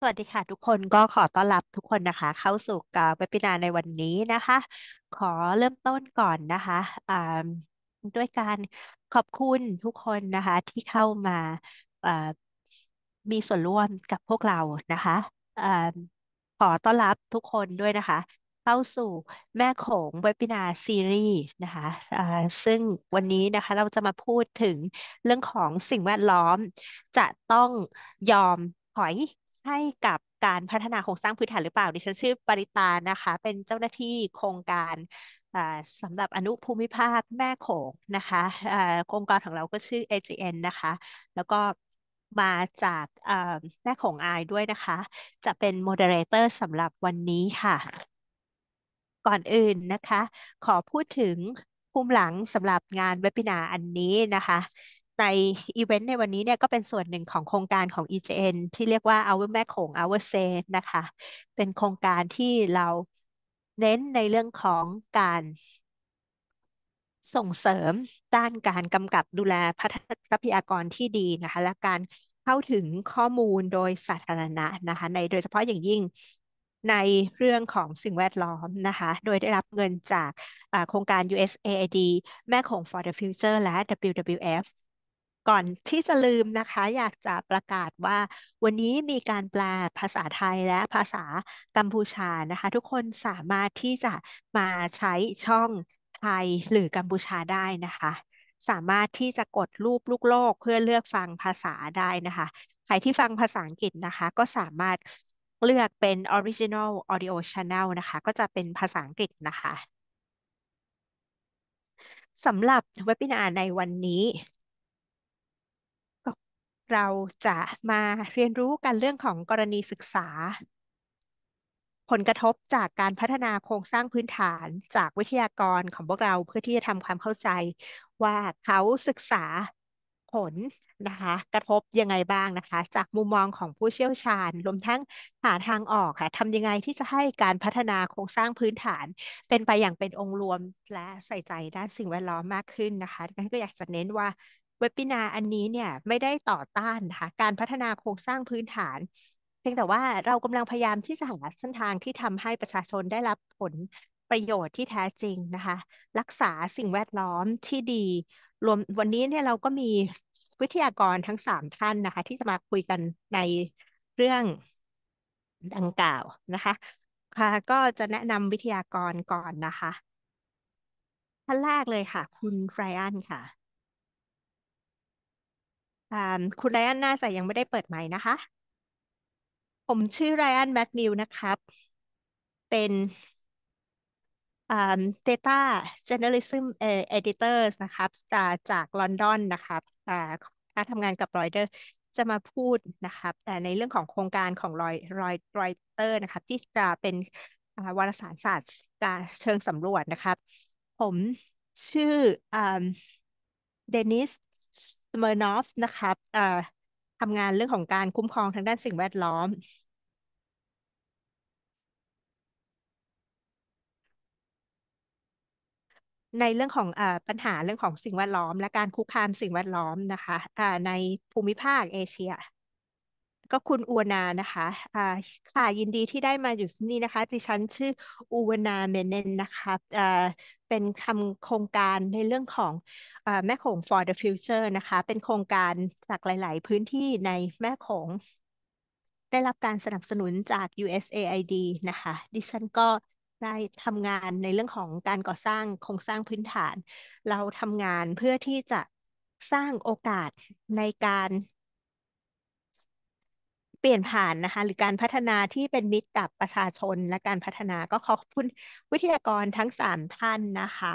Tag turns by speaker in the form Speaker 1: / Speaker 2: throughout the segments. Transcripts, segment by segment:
Speaker 1: สวัสดีค่ะ ทุกคนก็ขอต้อนรับทุกคน นะคะ เข้าสู่การเว็บินาในวันนี้นะคะ ขอเริ่มต้นก่อนนะคะด้วยการขอบคุณ ทุกคน นะคะ ที่เข้ามามีส่วนร่วมกับพวกเรานะคะขอต้อนรับทุกคนด้วยนะคะ เข้าสู่แม่ของเว็บินาซีรีส์นะคะซึ่งวันนี้นะคะเราจะมาพูดถึงเรื่องของสิ่งแวดล้อม จะต้องยอมถอยให้กับการพัฒนาโครงสร้างพื้นฐานหรือเปล่าดิฉันชื่อปริตานะคะ เป็นเจ้าหน้าที่โครงการสำหรับอนุภูมิภาคแม่โขงนะคะ โครงการของเราก็ชื่อ AGN นะคะ แล้วก็มาจากแม่โขงอายด้วยนะคะ จะเป็นโมเดเลเตอร์สำหรับวันนี้ค่ะ ก่อนอื่นนะคะ ขอพูดถึงภูมิหลังสำหรับงานเว็บินาอันนี้นะคะในอีเวนต์ในวันนี้เนี่ยก็เป็นส่วนหนึ่งของโครงการของ EJN ที่เรียกว่า Our แม่โขง Our s a y นะคะ เป็นโครงการที่เราเน้นในเรื่องของการส่งเสริมด้านการกำกับดูแลพัฒนทรัพยากรที่ดีนะคะ และการเข้าถึงข้อมูลโดยสาธารณะนะคะ ในโดยเฉพาะอย่างยิ่งในเรื่องของสิ่งแวดล้อมนะคะ โดยได้รับเงินจากโครงการ USAID แม่ของ for the future และ WWF ก่อนที่จะลืมนะคะอยากจะประกาศว่า วันนี้มีการแปลภาษาไทยและภาษากัมพูชานะคะ ทุกคนสามารถที่จะมาใช้ช่องไทยหรือกัมพูชาได้นะคะ สามารถที่จะกดรูปลูกโลกเพื่อเลือกฟังภาษาได้นะคะ ใครที่ฟังภาษาอังกฤษนะคะ ก็สามารถเลือกเป็น Original Audio Channel นะคะ ก็จะเป็นภาษาอังกฤษนะคะสำหรับเวบินาร์ในวันนี้เราจะมาเรียนรู้กันเรื่องของกรณีศึกษา ผลกระทบจากการพัฒนาโครงสร้างพื้นฐานจากวิทยากรของพวกเราเพื่อที่จะทำความเข้าใจ ว่าเขาศึกษาผลนะคะ กระทบยังไงบ้างนะคะ จากมุมมองของผู้เชี่ยวชาญ รวมทั้งหาทางออกค่ะทำยังไงที่จะให้การพัฒนาโครงสร้างพื้นฐาน เป็นไปอย่างเป็นองค์รวมและใส่ใจด้านสิ่งแวดล้อมมากขึ้นนะคะดังนั้นก็อยากจะเน้นว่าเว็บปินาอันนี้เนี่ยไม่ได้ต่อต้านนะคะการพัฒนาโครงสร้างพื้นฐาน เพียงแต่ว่าเรากำลังพยายามที่จะหาเส้นทางที่ทำให้ประชาชนได้รับผลประโยชน์ที่แท้จริงนะคะ รักษาสิ่งแวดล้อมที่ดี รวมวันนี้เนี่ยเราก็มีวิทยากรทั้งสามท่านนะคะ ที่จะมาคุยกันในเรื่องดังกล่าวนะคะ ค่ะ ก็จะแนะนำวิทยากรก่อนนะคะท่านแรกเลยค่ะ คุณไรอันค่ะอ่าคุณไรอันน่าจะยังไม่ได้เปิดไมค์นะคะ ผมชื่อไรอันแมกนิวนะครับ เป็นอ่า Data Journalism e d i t o r นะครับ จากจากลอนดอนนะครับอ่าทำงานกับรอยเตอร์จะมาพูดนะครับต่ในเรื่องของโครงการของรอยรอยรอยเตอร์นะครับ ที่จะเป็นวารสารศาสตร์การเชิงสำรวจนะครับ ผมชื่ออ่าเดนิสสมอร์นอฟนะครับทำงานเรื่องของการคุ้มครองทางด้านสิ่งแวดล้อม ในเรื่องของอปัญหาเรื่องของสิ่งแวดล้อม และการคุกคามสิ่งแวดล้อมนะคะในภูมิภาคเอเชีย ก็คุณอูวนานะคะะค่ะยินดีที่ได้มาอยู่ที่นี่นะคะ ดิฉันชื่ออูวนาเมเนนนะคะเป็นทำโครงการในเรื่องของแม่คง for the future นะคะ เป็นโครงการจากหลาย ๆ พื้นที่ในแม่คง ได้รับการสนับสนุนจาก USAID นะคะ ดิฉันก็ได้ทำงานในเรื่องของการก่อสร้างโครงสร้างพื้นฐาน เราทำงานเพื่อที่จะสร้างโอกาสในการเปลี่ยนผ่านนะคะหรือการพัฒนาที่เป็นมิตรกับประชาชนและการพัฒนาก็ขอบคุณวิทยากรทั้ง3ท่านนะคะ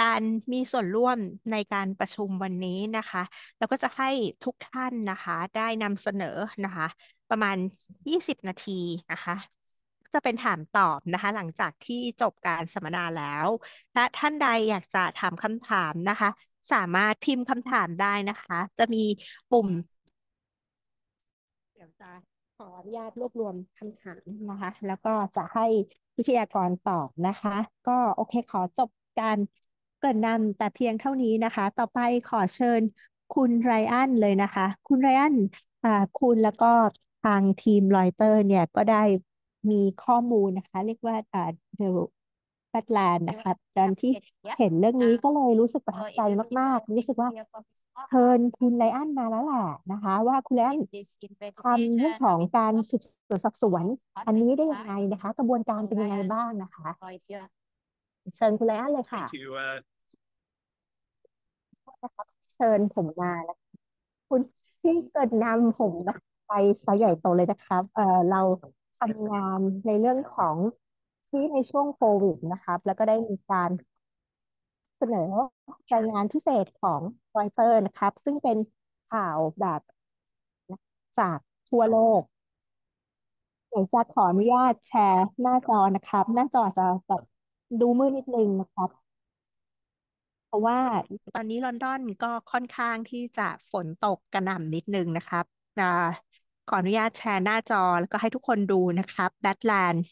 Speaker 1: การมีส่วนร่วมในการประชุมวันนี้นะคะ เราก็จะให้ทุกท่านนะคะได้นำเสนอนะคะประมาณ20นาทีนะคะ จะเป็นถามตอบนะคะหลังจากที่จบการสัมมนาแล้วและท่านใดอยากจะถามคำถามนะคะ สามารถพิมพ์คำถามได้นะคะ จะมีปุ่มี๋ยวจะขออนุญาตรวบรวมคำถามนะคะแล้วก็จะให้วิทยากรตอบนะคะ ก็โอเคขอจบการเกริ่นนำแต่เพียงเท่านี้นะคะ ต่อไปขอเชิญคุณไรอันเลยนะคะ คุณไรอันอ่าคุณแล้วก็ทางทีมรอยเตอร์เนี่ยก็ได้มีข้อมูลนะคะ เรียกว่าอ่าเดลบัตแลนนะคะตอนที่เห็นเรื่องนี้ก็เลยรู้สึกประทับใจมากๆรู้สึกว่าเชิญคุณไลอัอนมาแล้วแหละนะคะ ว่าคุณไลอ้อนทำเรื่องของการสืบสวนสอบสวน อันนี้ได้ยังไงนะคะ กระบวนการเป็นยังไงบ้างนะคะเชิญคุณไลอัอนเลยค่ะเชิญผมมาแล้วคุณที่เกิดนำผมนะไปสายใหญ่โตเลยนะครับ เออเราทำงานในเรื่องของที่ในช่วงโควิดนะครับ แล้วก็ได้มีการเสนอรายงานพิเศษของรอยเตอร์นะครับ ซึ่งเป็นข่าวแบบจากทั่วโลก เดี๋ยวจะขออนุญาตแชร์หน้าจอนะครับ หน้าจอจะแบบดูมืดนิดนึงนะครับ เพราะว่าตอนนี้ลอนดอนก็ค่อนข้างที่จะฝนตกกระหน่ำนิดนึงนะครับขออนุญาตแชร์หน้าจอแล้วก็ให้ทุกคนดูนะครับแบทแลนด์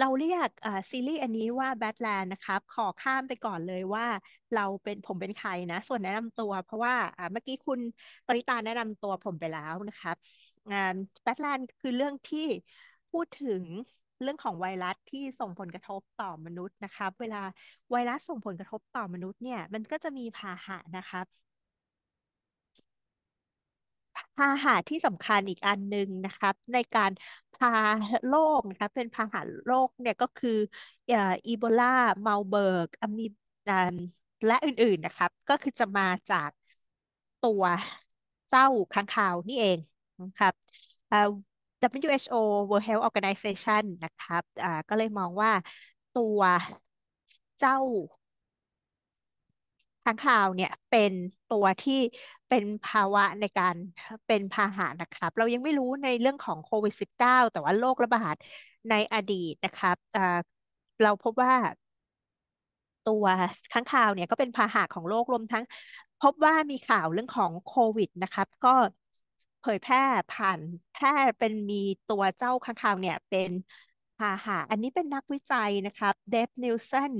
Speaker 1: เราเรียกซีรีส์อันนี้ว่า Badland นะครับขอข้ามไปก่อนเลยว่าเราเป็นผมเป็นใครนะส่วนแนะนำตัว เพราะว่าเมื่อกี้คุณปริตาแนะนำตัวผมไปแล้วนะครับ Badland คือเรื่องที่พูดถึงเรื่องของไวรัสที่ส่งผลกระทบต่อมนุษย์นะครับ เวลาไวรัสส่งผลกระทบต่อมนุษย์เนี่ยมันก็จะมีพาหะนะครับพาหะที่สำคัญอีกอันหนึ่งนะครับ ในการพาโรคนะคะเป็นพาหะโรคเนี่ยก็คืออีโบลาเมาเบิร์กอมีและอื่นๆนะครับ ก็คือจะมาจากตัวเจ้าค้างคาวนี่เองนะครับ WHO World Health Organization นะครับก็เลยมองว่าตัวเจ้าข้างคาวเนี่ยเป็นตัวที่เป็นภาวะในการเป็นพาหะ นะครับ เรายังไม่รู้ในเรื่องของโควิด -19 แต่ว่าโรคระบาดในอดีตนะครับ เราพบว่าตัวข้างคาวเนี่ยก็เป็นพาหะของโลกรวมทั้ง พบว่ามีข่าวเรื่องของโควิดนะครับ ก็เผยแพร่ผ่านแพร่เป็นมีตัวเจ้าข้างคาวเนี่ยเป็นพาหะอันนี้เป็นนักวิจัยนะครับเดฟนิลสัน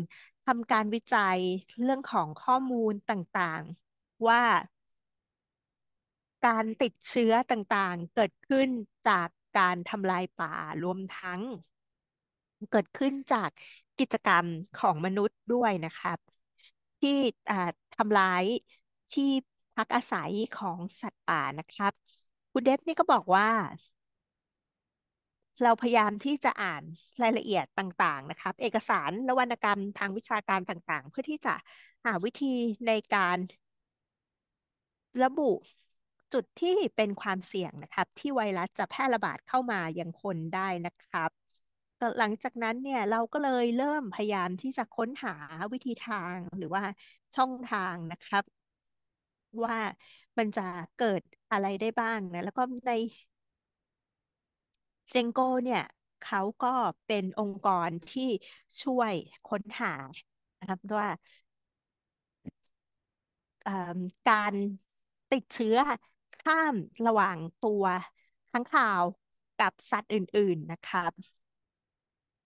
Speaker 1: ทำการวิจัยเรื่องของข้อมูลต่างๆว่า การติดเชื้อต่างๆเกิดขึ้นจากการทำลายป่ารวมทั้ง เกิดขึ้นจากกิจกรรมของมนุษย์ด้วยนะครับ ที่ทำลายที่พักอาศัยของสัตว์ป่านะครับคุณเดฟนี่ก็บอกว่าเราพยายามที่จะอ่านรายละเอียดต่างๆ นะครับ เอกสารและวรรณกรรมทางวิชาการต่าง ๆ เพื่อที่จะหาวิธีในการระบุจุดที่เป็นความเสี่ยงนะครับ ที่ไวรัสจะแพร่ระบาดเข้ามายังคนได้นะครับหลังจากนั้นเนี่ยเราก็เลยเริ่มพยายามที่จะค้นหาวิธีทางหรือว่าช่องทางนะครับ ว่ามันจะเกิดอะไรได้บ้างนะแล้วก็ในเจงโก้เนี่ยเขาก็เป็นองค์กรที่ช่วยค้นหานะครับว่าการติดเชื้อข้ามระหว่างตัวั้าง่าวกับสัตว์อื่น ๆนะครับ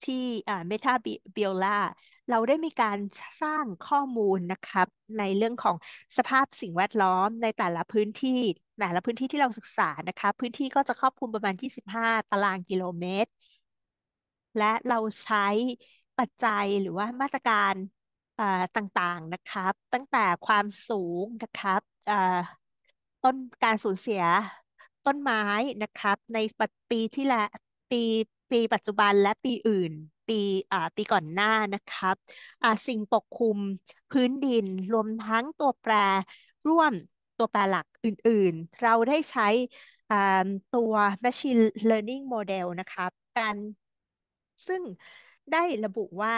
Speaker 1: ที่เมทาเบียล่าเราได้มีการสร้างข้อมูลนะครับ ในเรื่องของสภาพสิ่งแวดล้อมในแต่ละพื้นที่แต่ละพื้นที่ที่เราศึกษานะคะพื้นที่ก็จะครอบคลุมประมาณ 25 ตารางกิโลเมตร และเราใช้ปัจจัยหรือว่ามาตรการต่างๆ นะครับ ตั้งแต่ความสูงนะครับต้นการสูญเสียต้นไม้นะครับ ในปีที่ละปีปีปัจจุบันและปีอื่นปีปีก่อนหน้านะครับ สิ่งปกคลุมพื้นดิน รวมทั้งตัวแปร ร่วมตัวแปรหลักอื่นๆ เราได้ใช้ตัว machine learning model นะครับการซึ่งได้ระบุว่า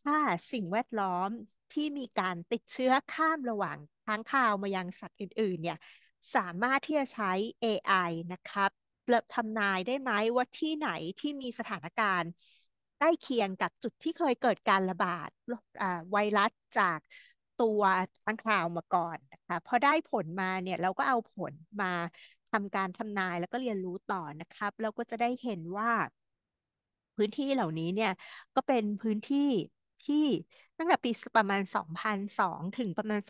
Speaker 1: ถ้าสิ่งแวดล้อมที่มีการติดเชื้อข้ามระหว่างท้าง้าวมายังสัตว์อื่นๆเนี่ยสามารถที่จะใช้ AI นะครับทำนายได้ไหมว่าที่ไหนที่มีสถานการณ์ใกล้เคียงกับจุดที่เคยเกิดการระบาดไวรัสจากตัวตังข่าวมาก่อนนะคะพอได้ผลมาเนี่ยเราก็เอาผลมาทำการทำนายแล้วก็เรียนรู้ต่อนะครับ เราก็จะได้เห็นว่า พื้นที่เหล่านี้เนี่ยก็เป็นพื้นที่ที่ ตั้งแต่ปีประมาณ 2002 ถึงประมาณ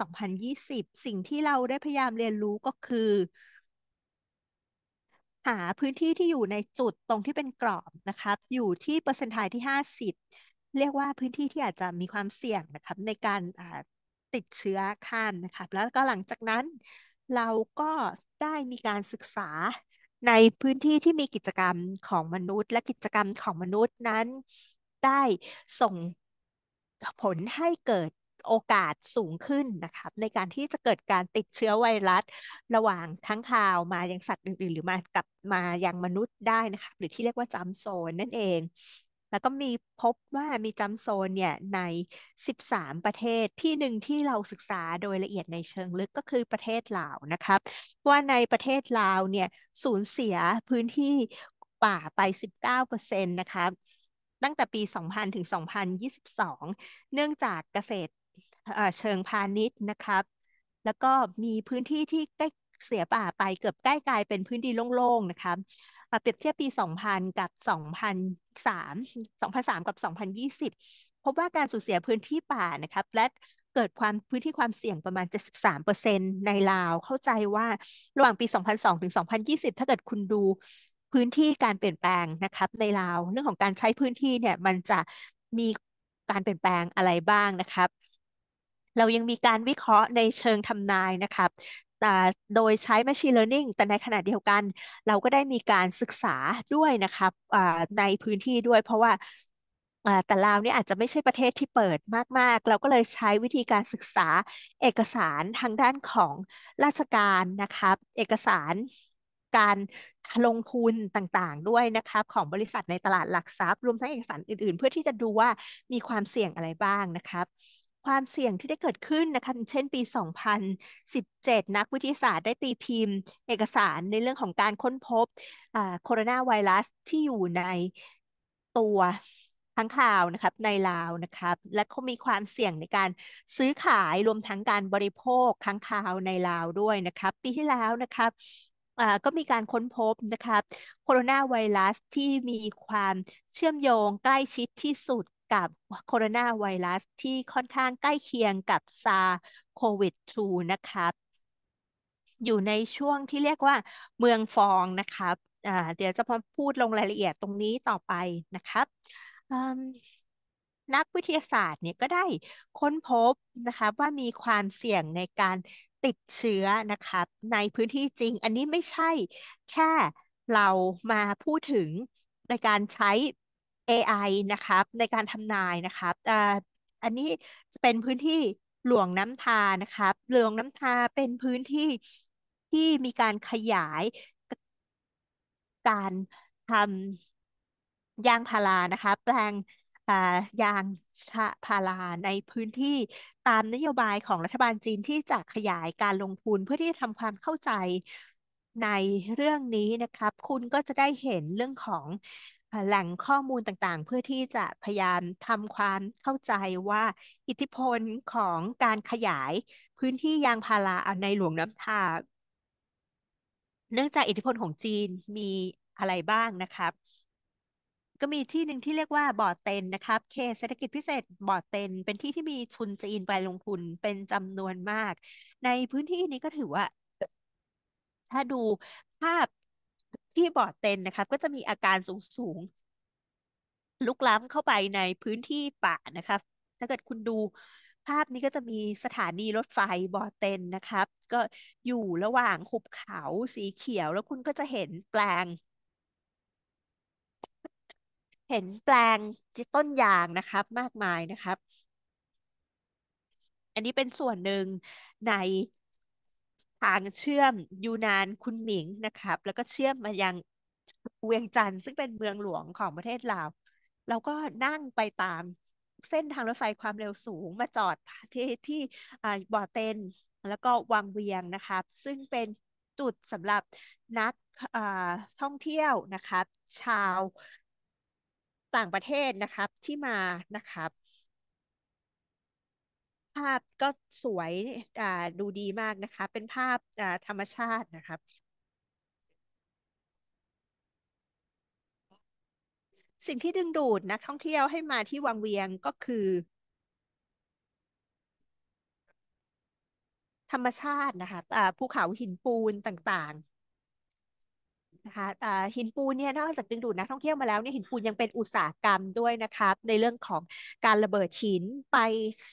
Speaker 1: 2020 สิ่งที่เราได้พยายามเรียนรู้ก็คือหาพื้นที่ที่อยู่ในจุดตรงที่เป็นกรอบนะครับอยู่ที่เปอร์เซนต์ไทที่ 50 เรียกว่าพื้นที่ที่อาจจะมีความเสี่ยงนะครับในการติดเชื้อข้ามนะครับแล้วก็หลังจากนั้นเราก็ได้มีการศึกษาในพื้นที่ที่มีกิจกรรมของมนุษย์ และกิจกรรมของมนุษย์นั้น ได้ส่งผลให้เกิดโอกาสสูงขึ้นนะครับ ในการที่จะเกิดการติดเชื้อไวรัส ระหว่างทั้งข่าวมายังสัตว์อื่นๆ หรือมากับมา ยังมนุษย์ได้นะคะหรือที่เรียกว่าจัมโซนนั่นเอง แล้วก็มีพบว่ามีจัมโซนเนี่ยใน 13 ประเทศที่หนึ่งที่เราศึกษาโดยละเอียดในเชิงลึกก็คือประเทศลาวนะครับ ว่าในประเทศลาวเนี่ยสูญเสียพื้นที่ป่าไป19%นะคะตั้งแต่ปี 2000ถึง2022 เนื่องจากเกษตรเชิงพาณิชย์นะครับ แล้วก็มีพื้นที่ที่ใกล้เสียป่าไปเกือบใกล้กลายเป็นพื้นดินโล่งๆ นะคะเปรียบเทียบปี 2000 กับ 2003 2003 กับ 2020 พบว่าการสูญเสียพื้นที่ป่านะครับ และเกิดความพื้นที่ความเสี่ยงประมาณ 73%ในลาว เข้าใจว่าระหว่างปี 2002 ถึง 2020 ถ้าเกิดคุณดูพื้นที่การเปลี่ยนแปลงนะครับ ในลาว เรื่องของการใช้พื้นที่เนี่ย มันจะมีการเปลี่ยนแปลงอะไรบ้างนะครับเรายังมีการวิเคราะห์ในเชิงทำนายนะครับแต่โดยใช้ Machine Learning แต่ในขณะเดียวกัน เราก็ได้มีการศึกษาด้วยนะครับในพื้นที่ด้วย เพราะว่า แต่ลาวเนี่ยอาจจะไม่ใช่ประเทศที่เปิดมากๆ เราก็เลยใช้วิธีการศึกษาเอกสารทางด้านของราชการนะครับ เอกสารการลงทุนต่างๆ ด้วยนะครับ ของบริษัทในตลาดหลักทรัพย์ รวมทั้งเอกสารอื่นๆ เพื่อที่จะดูว่ามีความเสี่ยงอะไรบ้างนะครับความเสี่ยงที่ได้เกิดขึ้นนะคะเช่นปี 2017 นักวิทยาศาสตร์ได้ตีพิมพ์เอกสารในเรื่องของการค้นพบโคโรนาไวรัส ที่อยู่ในตัวั้าง่าวนะครับในลาวนะครับ และก็มีความเสี่ยงในการซื้อขายรวมทั้งการบริโภคั้าง่าวในลาวด้วยนะครับ ปีที่แล้วนะครับก็มีการค้นพบนะครับ โคโรนาไวรัสที่มีความเชื่อมโยง ใกล้ชิดที่สุดกับโคโรนาไวรัส ที่ค่อนข้างใกล้เคียงกับซาโควิด2นะครับ อยู่ในช่วงที่เรียกว่าเมืองฟองนะครับ เดี๋ยวจะมาพูดลงรายละเอียดตรงนี้ต่อไปนะครับ นักวิทยาศาสตร์เนี่ยก็ได้ค้นพบนะคะว่ามีความเสี่ยงในการติดเชื้อนะครับ ในพื้นที่จริงอันนี้ไม่ใช่แค่เรามาพูดถึงในการใช้ AI นะครับในการทำนายนะครับ อันนี้เป็นพื้นที่หลวงน้ำทานะครับ หลวงน้ำทาเป็นพื้นที่ที่มีการขยายการทำยางพารานะคะแปลงยางชะพาราในพื้นที่ตามนโยบายของรัฐบาลจีนที่จะขยายการลงทุนเพื่อที่จะทำความเข้าใจในเรื่องนี้นะครับ คุณก็จะได้เห็นเรื่องของแหล่งข้อมูลต่างๆ เพื่อที่จะพยายามทำความเข้าใจว่าอิทธิพลของการขยายพื้นที่ยางพาราในหลวงน้ำทาเนื่องจากอิทธิพลของจีนมีอะไรบ้างนะครับ ก็มีที่หนึ่งที่เรียกว่าบ่อเต็นนะครับเขตเศรษฐกิจพิเศษบ่อเต็นเป็นที่ที่มีทุนจีนไปลงทุนเป็นจำนวนมาก ในพื้นที่นี้ก็ถือว่า ถ้าดูภาพที่บอดเต็นนะคะก็จะมีอาการสูงสูงลุกล้ำเข้าไปในพื้นที่ป่านะคะถ้าเกิดคุณดูภาพนี้ก็จะมีสถานีรถไฟบอเต็นนะครับ ก็อยู่ระหว่างหุบเขาสีเขียว แล้วคุณก็จะเห็นแปลง เห็นแปลงต้นยางนะครับ มากมายนะครับ อันนี้เป็นส่วนหนึ่งในทางเชื่อมยูนานคุนหมิงนะครับ แล้วก็เชื่อมมายังเวียงจันทร์ซึ่งเป็นเมืองหลวงของประเทศลาวเราก็นั่งไปตามเส้นทางรถไฟความเร็วสูงมาจอดที่ที่บ่อเต็นแล้วก็วังเวียงนะครับ ซึ่งเป็นจุดสำหรับนักท่องเที่ยวนะครับ ชาวต่างประเทศนะครับที่มานะครับภาพก็สวยอ่าดูดีมากนะคะ เป็นภาพอ่าธรรมชาตินะครับ สิ่งที่ดึงดูดนักท่องเที่ยวให้มาที่วังเวียงก็คือ ธรรมชาตินะคะอ่าภูเขาหินปูนต่าง ๆนะคะหินปูนเนี่ยนอกจากดึงดูดนักท่องเที่ยวมาแล้วเนี่ยหินปูนยังเป็นอุตสาหกรรมด้วยนะครับ ในเรื่องของการระเบิดหินไป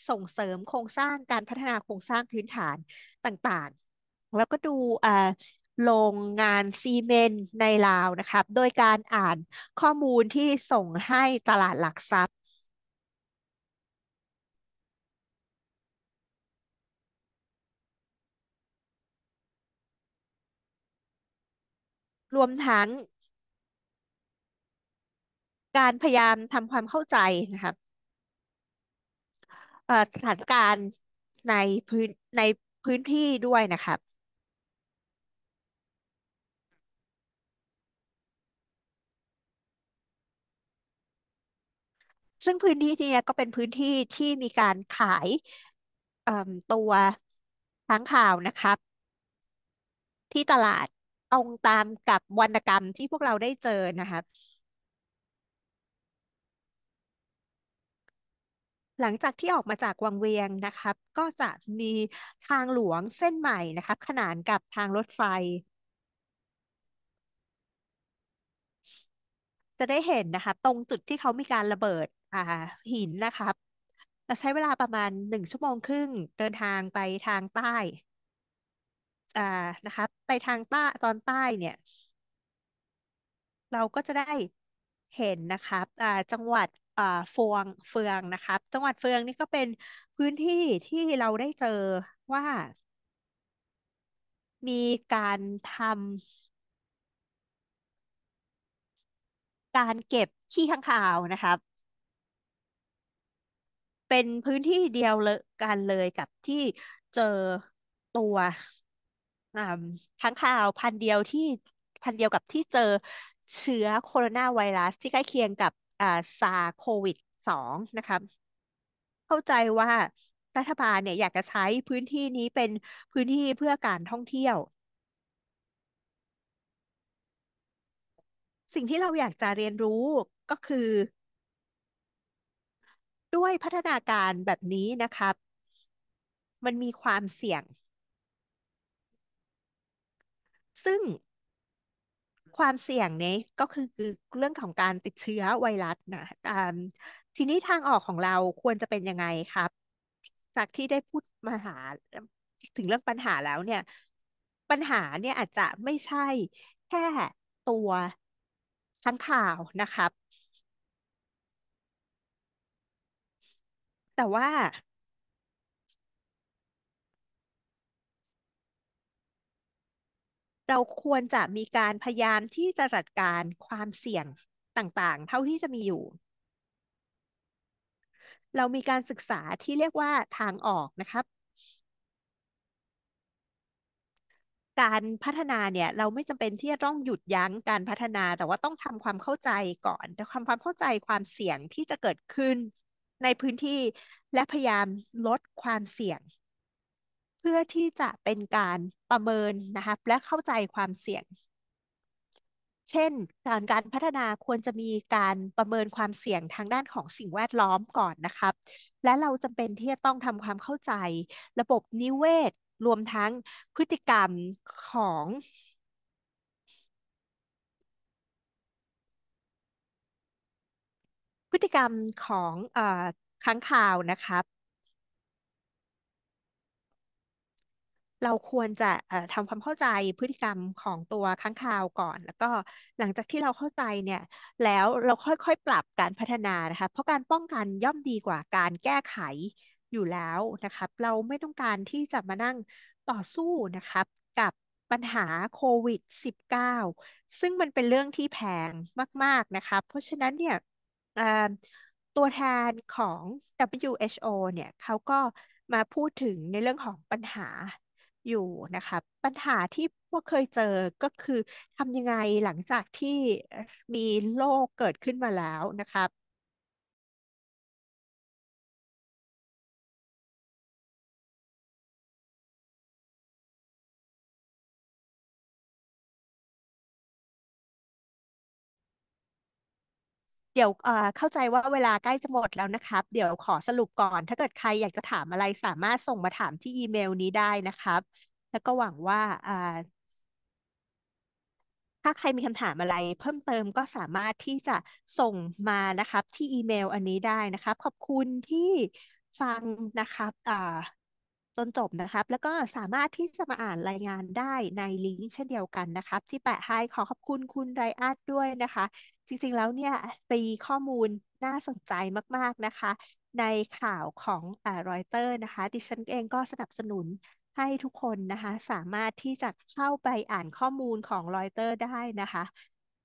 Speaker 1: ส่งเสริมโครงสร้างการพัฒนาโครงสร้างพื้นฐานต่างๆ แล้วก็ดูโรงงานซีเมนต์ในลาวนะครับ โดยการอ่านข้อมูลที่ส่งให้ตลาดหลักทรัพย์รวมทั้ง การพยายามทำความเข้าใจนะครับ สถานการณ์ในพื้นในพื้นที่ด้วยนะครับ ซึ่งพื้นที่นี้ก็เป็นพื้นที่ที่มีการขายตัวั้างข่าวนะครับ ที่ตลาดตรงตามกับวรรณกรรมที่พวกเราได้เจอนะคะหลังจากที่ออกมาจากวังเวียงนะครับ ก็จะมีทางหลวงเส้นใหม่นะครับ ขนานกับทางรถไฟ จะได้เห็นนะครับ ตรงจุดที่เขามีการระเบิดอ่าหินนะครับเราใช้เวลาประมาณหนึ่งชั่วโมงครึ่ง เดินทางไปทางใต้อ่า นะคะ ไปทางใต้ ตอนใต้ เนี่ย เราก็จะได้เห็นนะครับอ่า จังหวัด อ่าฟวงเฟือง นะครับจังหวัดเฟืองนี่ก็เป็นพื้นที่ที่เราได้เจอว่า มีการทำการเก็บขี้ข้างคาวนะครับ เป็นพื้นที่เดียวเลยกันเลยกับที่เจอตัวอ่าค้างคาวพันเดียวที่พันเดียวกับที่เจอเชื้อโคโรนาไวรัส ที่ใกล้เคียงกับอ่าซาโควิดสองนะคะเข้าใจว่ารัฐบาลเนี่ยอยากจะใช้พื้นที่นี้เป็นพื้นที่เพื่อการท่องเที่ยว สิ่งที่เราอยากจะเรียนรู้ก็คือ ด้วยพัฒนาการแบบนี้นะครับ มันมีความเสี่ยงซึ่งความเสี่ยงนี้ก็คือเรื่องของการติดเชื้อไวรัสนะทีนี้ทางออกของเราควรจะเป็นยังไงครับ จากที่ได้พูดมาหาถึงเรื่องปัญหาแล้วเนี่ย ปัญหาเนี่ยอาจจะไม่ใช่แค่ตัวทั้งข่าวนะครับ แต่ว่าเราควรจะมีการพยายามที่จะจัดการความเสี่ยงต่างๆ เท่าที่จะมีอยู่ เรามีการศึกษาที่เรียกว่าทางออกนะครับ การพัฒนาเนี่ย เราไม่จำเป็นที่จะต้องหยุดยั้งการพัฒนาแต่ว่าต้องทำความเข้าใจก่อนทำความเข้าใจความเสี่ยงที่จะเกิดขึ้น ในพื้นที่และพยายามลดความเสี่ยงพื่อที่จะเป็นการประเมินนะคะและเข้าใจความเสี่ยง เช่นการการพัฒนาควรจะมีการประเมินความเสี่ยงทางด้านของสิ่งแวดล้อมก่อนนะครับและเราจำเป็นที่จะต้องทำความเข้าใจระบบนิเวศรวมทั้งพฤติกรรมของพฤติกรรมของอค้างคาวนะครับเราควรจะทำความเข้าใจพฤติกรรมของตัวค้างคาวก่อน แล้วก็หลังจากที่เราเข้าใจเนี่ยแล้วเราค่อยๆปรับการพัฒนานะคะเพราะการป้องกันย่อมดีกว่าการแก้ไขอยู่แล้วนะครับเราไม่ต้องการที่จะมานั่งต่อสู้นะครับกับปัญหาโควิด -19 ซึ่งมันเป็นเรื่องที่แพงมากๆนะคะเพราะฉะนั้นเนี่ยตัวแทนของ WHO เนี่ยเขาก็มาพูดถึงในเรื่องของปัญหาอยู่นะคะปัญหาที่พวกเคยเจอก็คือทำยังไงหลังจากที่มีโรคเกิดขึ้นมาแล้วนะคะเดี๋ยวเข้าใจว่าเวลาใกล้จะหมดแล้วนะครับ เดี๋ยวขอสรุปก่อนถ้าเกิดใครอยากจะถามอะไรสามารถส่งมาถามที่อีเมลนี้ได้นะครับ แล้วก็หวังว่าถ้าใครมีคำถามอะไรเพิ่มเติมก็สามารถที่จะส่งมานะครับ ที่อีเมลอันนี้ได้นะครับ ขอบคุณที่ฟังนะครับจนจบนะครับแล้วก็สามารถที่จะมาอ่านรายงานได้ในลิงก์เช่นเดียวกันนะครับที่แปะให้ขอขอบคุณคุณไรอัดด้วยนะคะ จริง ๆแล้วเนี่ยปีข้อมูลน่าสนใจมากๆนะคะ ในข่าวของอ่ารอยเตอร์นะคะดิฉันเองก็สนับสนุนให้ทุกคนนะคะ สามารถที่จะเข้าไปอ่านข้อมูลของรอยเตอร์ได้นะคะ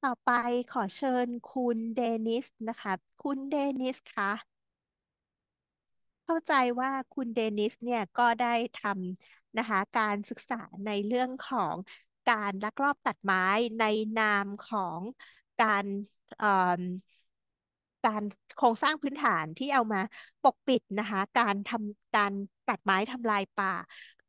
Speaker 1: ต่อไปขอเชิญคุณเดนิสนะคะคุณเดนิสคะเข้าใจว่าคุณเดนิสเนี่ยก็ได้ทำนะคะการศึกษาในเรื่องของการลักลอบตัดไม้ในนามของการเอ่อการโครงสร้างพื้นฐานที่เอามาปกปิดนะคะการทำการตัดไม้ทำลายป่า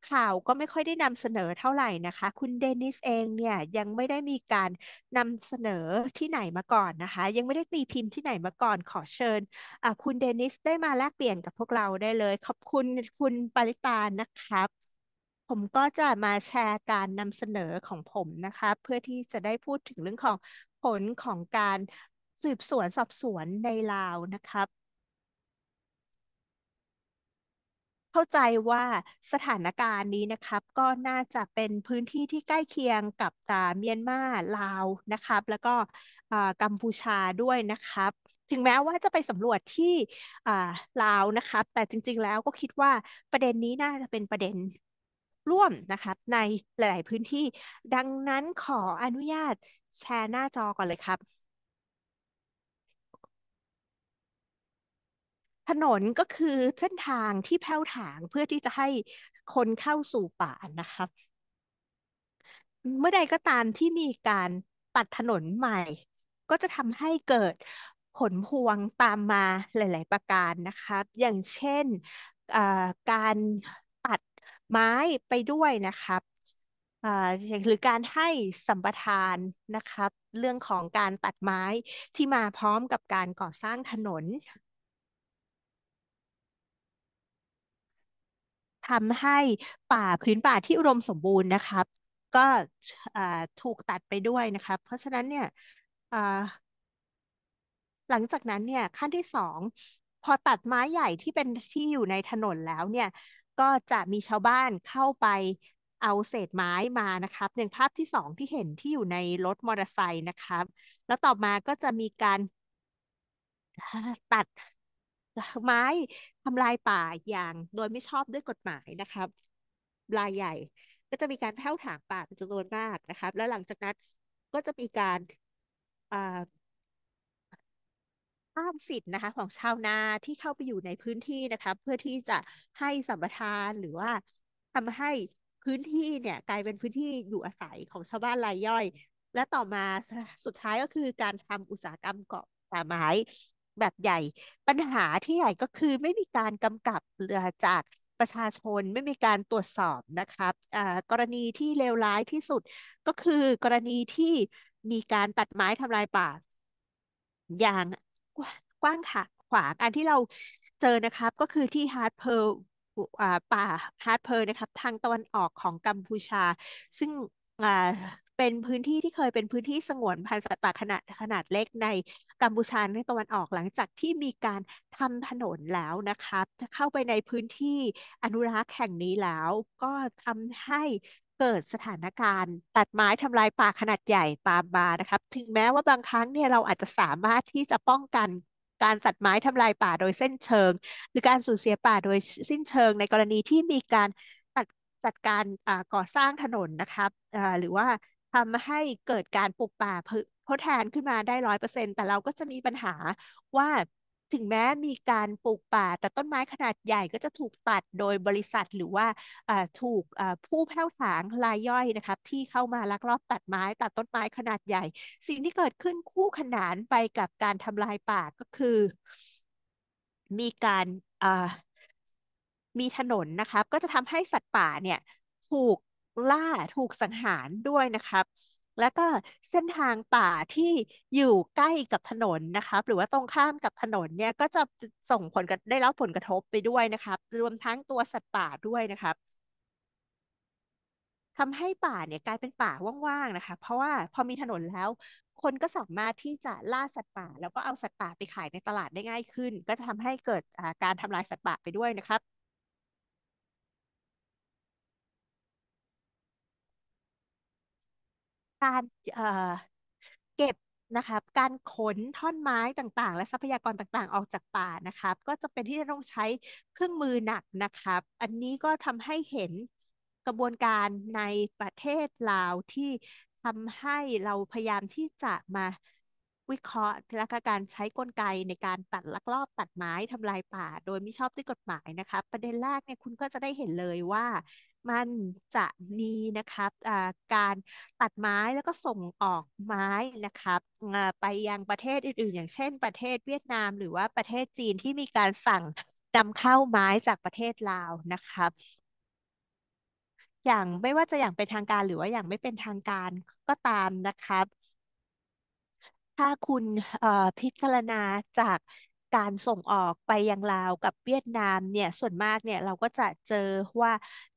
Speaker 1: ข่าวก็ไม่ค่อยได้นำเสนอเท่าไหร่นะคะ คุณเดนิสเองเนี่ยยังไม่ได้มีการนำเสนอที่ไหนมาก่อนนะคะ ยังไม่ได้ตีพิมพ์ที่ไหนมาก่อนขอเชิญ คุณเดนิสได้มาแลกเปลี่ยนกับพวกเราได้เลย ขอบคุณคุณปริตานะครับ ผมก็จะมาแชร์การนำเสนอของผมนะคะ เพื่อที่จะได้พูดถึงเรื่องของผลของการสืบสวนสอบสวนในลาวนะครับเข้าใจว่าสถานการณ์นี้นะครับ ก็น่าจะเป็นพื้นที่ที่ใกล้เคียงกับเมียนมาลาวนะครับ แล้วก็กัมพูชาด้วยนะครับ ถึงแม้ว่าจะไปสำรวจที่ลาวนะครับ แต่จริงๆแล้วก็คิดว่าประเด็นนี้น่าจะเป็นประเด็นร่วมนะครับ ในหลายๆพื้นที่ดังนั้นขออนุญาตแชร์หน้าจอก่อนเลยครับถนนก็คือเส้นทางที่แผ่วถาง เพื่อที่จะให้คนเข้าสู่ป่านะคะเมื่อใดก็ตามที่มีการตัดถนนใหม่ ก็จะทำให้เกิดผลพวงตามมาหลาย ๆประการนะคะอย่างเช่นการตัดไม้ไปด้วยนะครับหรือการให้สัมปทานนะครับ เรื่องของการตัดไม้ที่มาพร้อมกับการก่อสร้างถนนทำให้ป่าพื้นป่าที่อุดมสมบูรณ์นะครับ ก็ถูกตัดไปด้วยนะครับ เพราะฉะนั้นเนี่ยหลังจากนั้นเนี่ยขั้นที่สองพอตัดไม้ใหญ่ที่เป็นที่อยู่ในถนนแล้วเนี่ย ก็จะมีชาวบ้านเข้าไปเอาเศษไม้มานะครับอย่างภาพที่สองที่เห็นที่อยู่ในรถมอเตอร์ไซค์นะครับ แล้วต่อมาก็จะมีการตัดไม้ทำลายป่าอย่างโดยไม่ชอบด้วยกฎหมายนะครับรายใหญ่ ก็จะมีการแพ่วถางป่าเป็นจำนวนมากนะครับ แล้วหลังจากนั้นก็จะมีการอ่าอ้างสิทธิ์นะคะของชาวนาที่เข้าไปอยู่ในพื้นที่นะคะเพื่อที่จะให้สัมปทานหรือว่าทำให้พื้นที่เนี่ย กลายเป็นพื้นที่อยู่อาศัยของชาวบ้านรายย่อย และต่อมาสุดท้ายก็คือการทำอุตสาหกรรมเกาะป่าไม้แบบใหญ่ปัญหาที่ใหญ่ก็คือไม่มีการกำกับเรือจากประชาชนไม่มีการตรวจสอบนะครับกรณีที่เลวร้ายที่สุดก็คือกรณีที่มีการตัดไม้ทำลายป่าอย่างกว้างค่ะขวางอันที่เราเจอนะครับก็คือที่ฮาร์ดเพลป่าฮาร์ดเพลนะครับ ทางตะวันออกของกัมพูชา ซึ่งเป็นพื้นที่ที่เคยเป็นพื้นที่สงวนพันธุ์สัตว์ป่าขนาดขนาดเล็กในกัมพูชาในตะวันออกหลังจากที่มีการทำถนนแล้วนะคะเข้าไปในพื้นที่อนุรักษ์แห่งนี้แล้ว ก็ทำให้เกิดสถานการณ์ ตัดไม้ทำลายป่าขนาดใหญ่ตามมานะครับ ถึงแม้ว่าบางครั้งเนี่ยเราอาจจะสามารถที่จะป้องกันการตัดไม้ทำลายป่าโดยเส้นเชิง หรือการสูญเสียป่าโดยสิ้นเชิง ในกรณีที่มีการตัดตัดการก่อสร้างถนนนะครับหรือว่าทำให้เกิดการปลูกป่าทดแทนขึ้นมาได้ร้อยเปอร์เซ็นต์แต่เราก็จะมีปัญหาว่าถึงแม้มีการปลูกป่าแต่ต้นไม้ขนาดใหญ่ก็จะถูกตัดโดยบริษัทหรือว่าถูกผู้แผ้วถางรายย่อยนะครับ ที่เข้ามาลักลอบตัดไม้ตัดต้นไม้ขนาดใหญ่ สิ่งที่เกิดขึ้นคู่ขนานไปกับการทำลายป่า ก็คือ มีการมีถนนนะครับ ก็จะทำให้สัตว์ป่าเนี่ยถูกล่าถูกสังหารด้วยนะครับ และก็เส้นทางป่าที่อยู่ใกล้กับถนนนะครับหรือว่าตรงข้ามกับถนนเนี่ยก็จะส่งผลกัได้รับผลกระทบไปด้วยนะครับ รวมทั้งตัวสัตว์ป่าด้วยนะครับทำให้ป่าเนี่ยกลายเป็นป่าว่างๆนะคะเพราะว่าพอมีถนนแล้ว คนก็สามารถที่จะล่าสัตว์ป่าแล้วก็เอาสัตว์ป่าไปขายในตลาดได้ง่ายขึ้น ก็จะทำให้เกิดการทำลายสัตว์ป่าไปด้วยนะครับการเก็บนะครับ การขนท่อนไม้ต่างๆ และทรัพยากรต่าง ๆ ออกจากป่านะครับ ก็จะเป็นที่จะต้องใช้เครื่องมือหนักนะครับ อันนี้ก็ทำให้เห็นกระบวนการในประเทศลาวที่ทำให้เราพยายามที่จะมาวิเคราะห์และกการใช้กลไกในการตัดลักลอบตัดไม้ทำลายป่าโดยมิชอบด้วยกฎหมายนะคะประเด็นแรกเนี่ยคุณก็จะได้เห็นเลยว่ามันจะมีนะครับการตัดไม้แล้วก็ส่งออกไม้นะครับ ไปยังประเทศอื่นๆ อย่างเช่นประเทศเวียดนาม หรือว่าประเทศจีนที่มีการสั่งนำเข้าไม้จากประเทศลาวนะครับ อย่างไม่ว่าจะอย่างเป็นทางการ หรือว่าอย่างไม่เป็นทางการก็ตามนะครับ ถ้าคุณพิจารณาจากการส่งออกไปยังลาวกับเวียดนามเนี่ยส่วนมากเนี่ยเราก็จะเจอว่า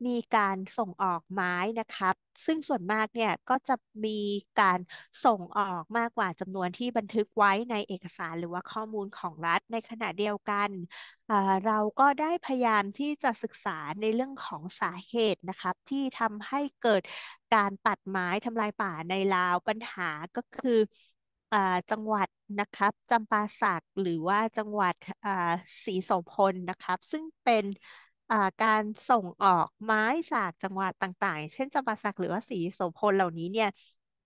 Speaker 1: มีการส่งออกไม้นะครับ ซึ่งส่วนมากเนี่ยก็จะมีการส่งออกมากกว่าจำนวนที่บันทึกไว้ในเอกสารหรือว่าข้อมูลของรัฐในขณะเดียวกัน เราก็ได้พยายามที่จะศึกษาในเรื่องของสาเหตุนะครับ ที่ทำให้เกิดการตัดไม้ทำลายป่าในลาวปัญหาก็คือจังหวัดนะครับจำปาสักหรือว่าจังหวัดศรีสมพลนะครับ ซึ่งเป็นาการส่งออกไม้จากจังหวัดต่างๆ เช่นจำปาสักหรือว่าศรีสมพลเหล่านี้เนี่ย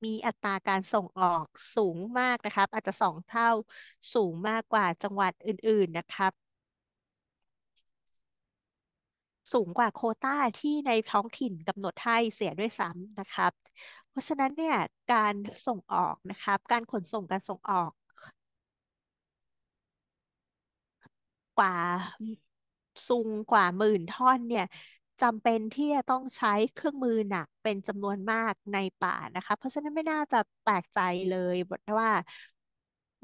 Speaker 1: มีอัตราการส่งออกสูงมากนะครับ อาจจะสองเท่าสูงมากกว่าจังหวัดอื่นๆนะครับ สูงกว่าโคต้าที่ในท้องถิ่นกำหนดให้ เสียด้วยซ้ำนะครับ เพราะฉะนั้นเนี่ยการส่งออกนะครับการขนส่งการส่งออกว่าซุงกว่าหมื่นท่อนเนี่ยจำเป็นที่จะต้องใช้เครื่องมือหนัก เป็นจำนวนมากในป่านะคะเพราะฉะนั้นไม่น่าจะแปลกใจเลยว่า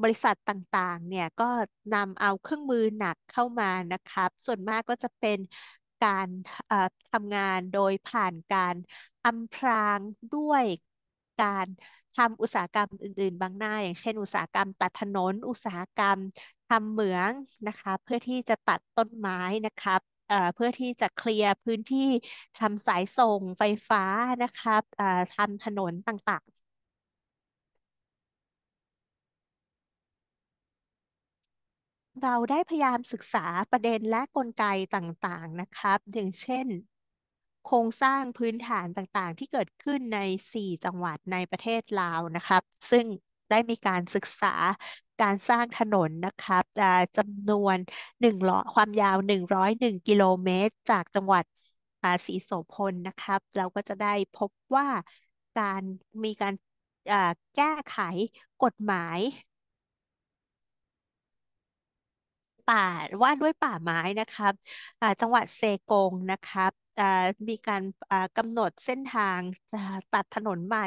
Speaker 1: บริษัทต่างๆ เนี่ยก็นำเอาเครื่องมือหนักเข้ามานะครับ ส่วนมากก็จะเป็นการทำงานโดยผ่านการอำพรางด้วยการทำอุตสาหกรรมอื่นๆบางหน้า อย่างเช่นอุตสาหกรรมตัดถนน อุตสาหกรรมทำเหมืองนะคะเพื่อที่จะตัดต้นไม้นะครับเพื่อที่จะเคลียร์พื้นที่ทำสายส่งไฟฟ้านะครับทำถนนต่างๆ เราได้พยายามศึกษาประเด็นและกลไกต่างๆนะครับ อย่างเช่น โครงสร้างพื้นฐานต่างๆ ที่เกิดขึ้นใน 4 จังหวัดในประเทศลาวนะครับ ซึ่งได้มีการศึกษาการสร้างถนนนะครับจำนวนหนึ่ง้อความยาวหนึ่งร้อยหนึ่งกิโลเมตรจากจังหวัดศรีโสพลนะครับ เราก็จะได้พบว่าการมีการแก้ไขกฎหมาย ป่าว่าด้วยป่าไม้นะครับ จังหวัดเซกงนะครับมีการกำหนดเส้นทางตัดถนนใหม่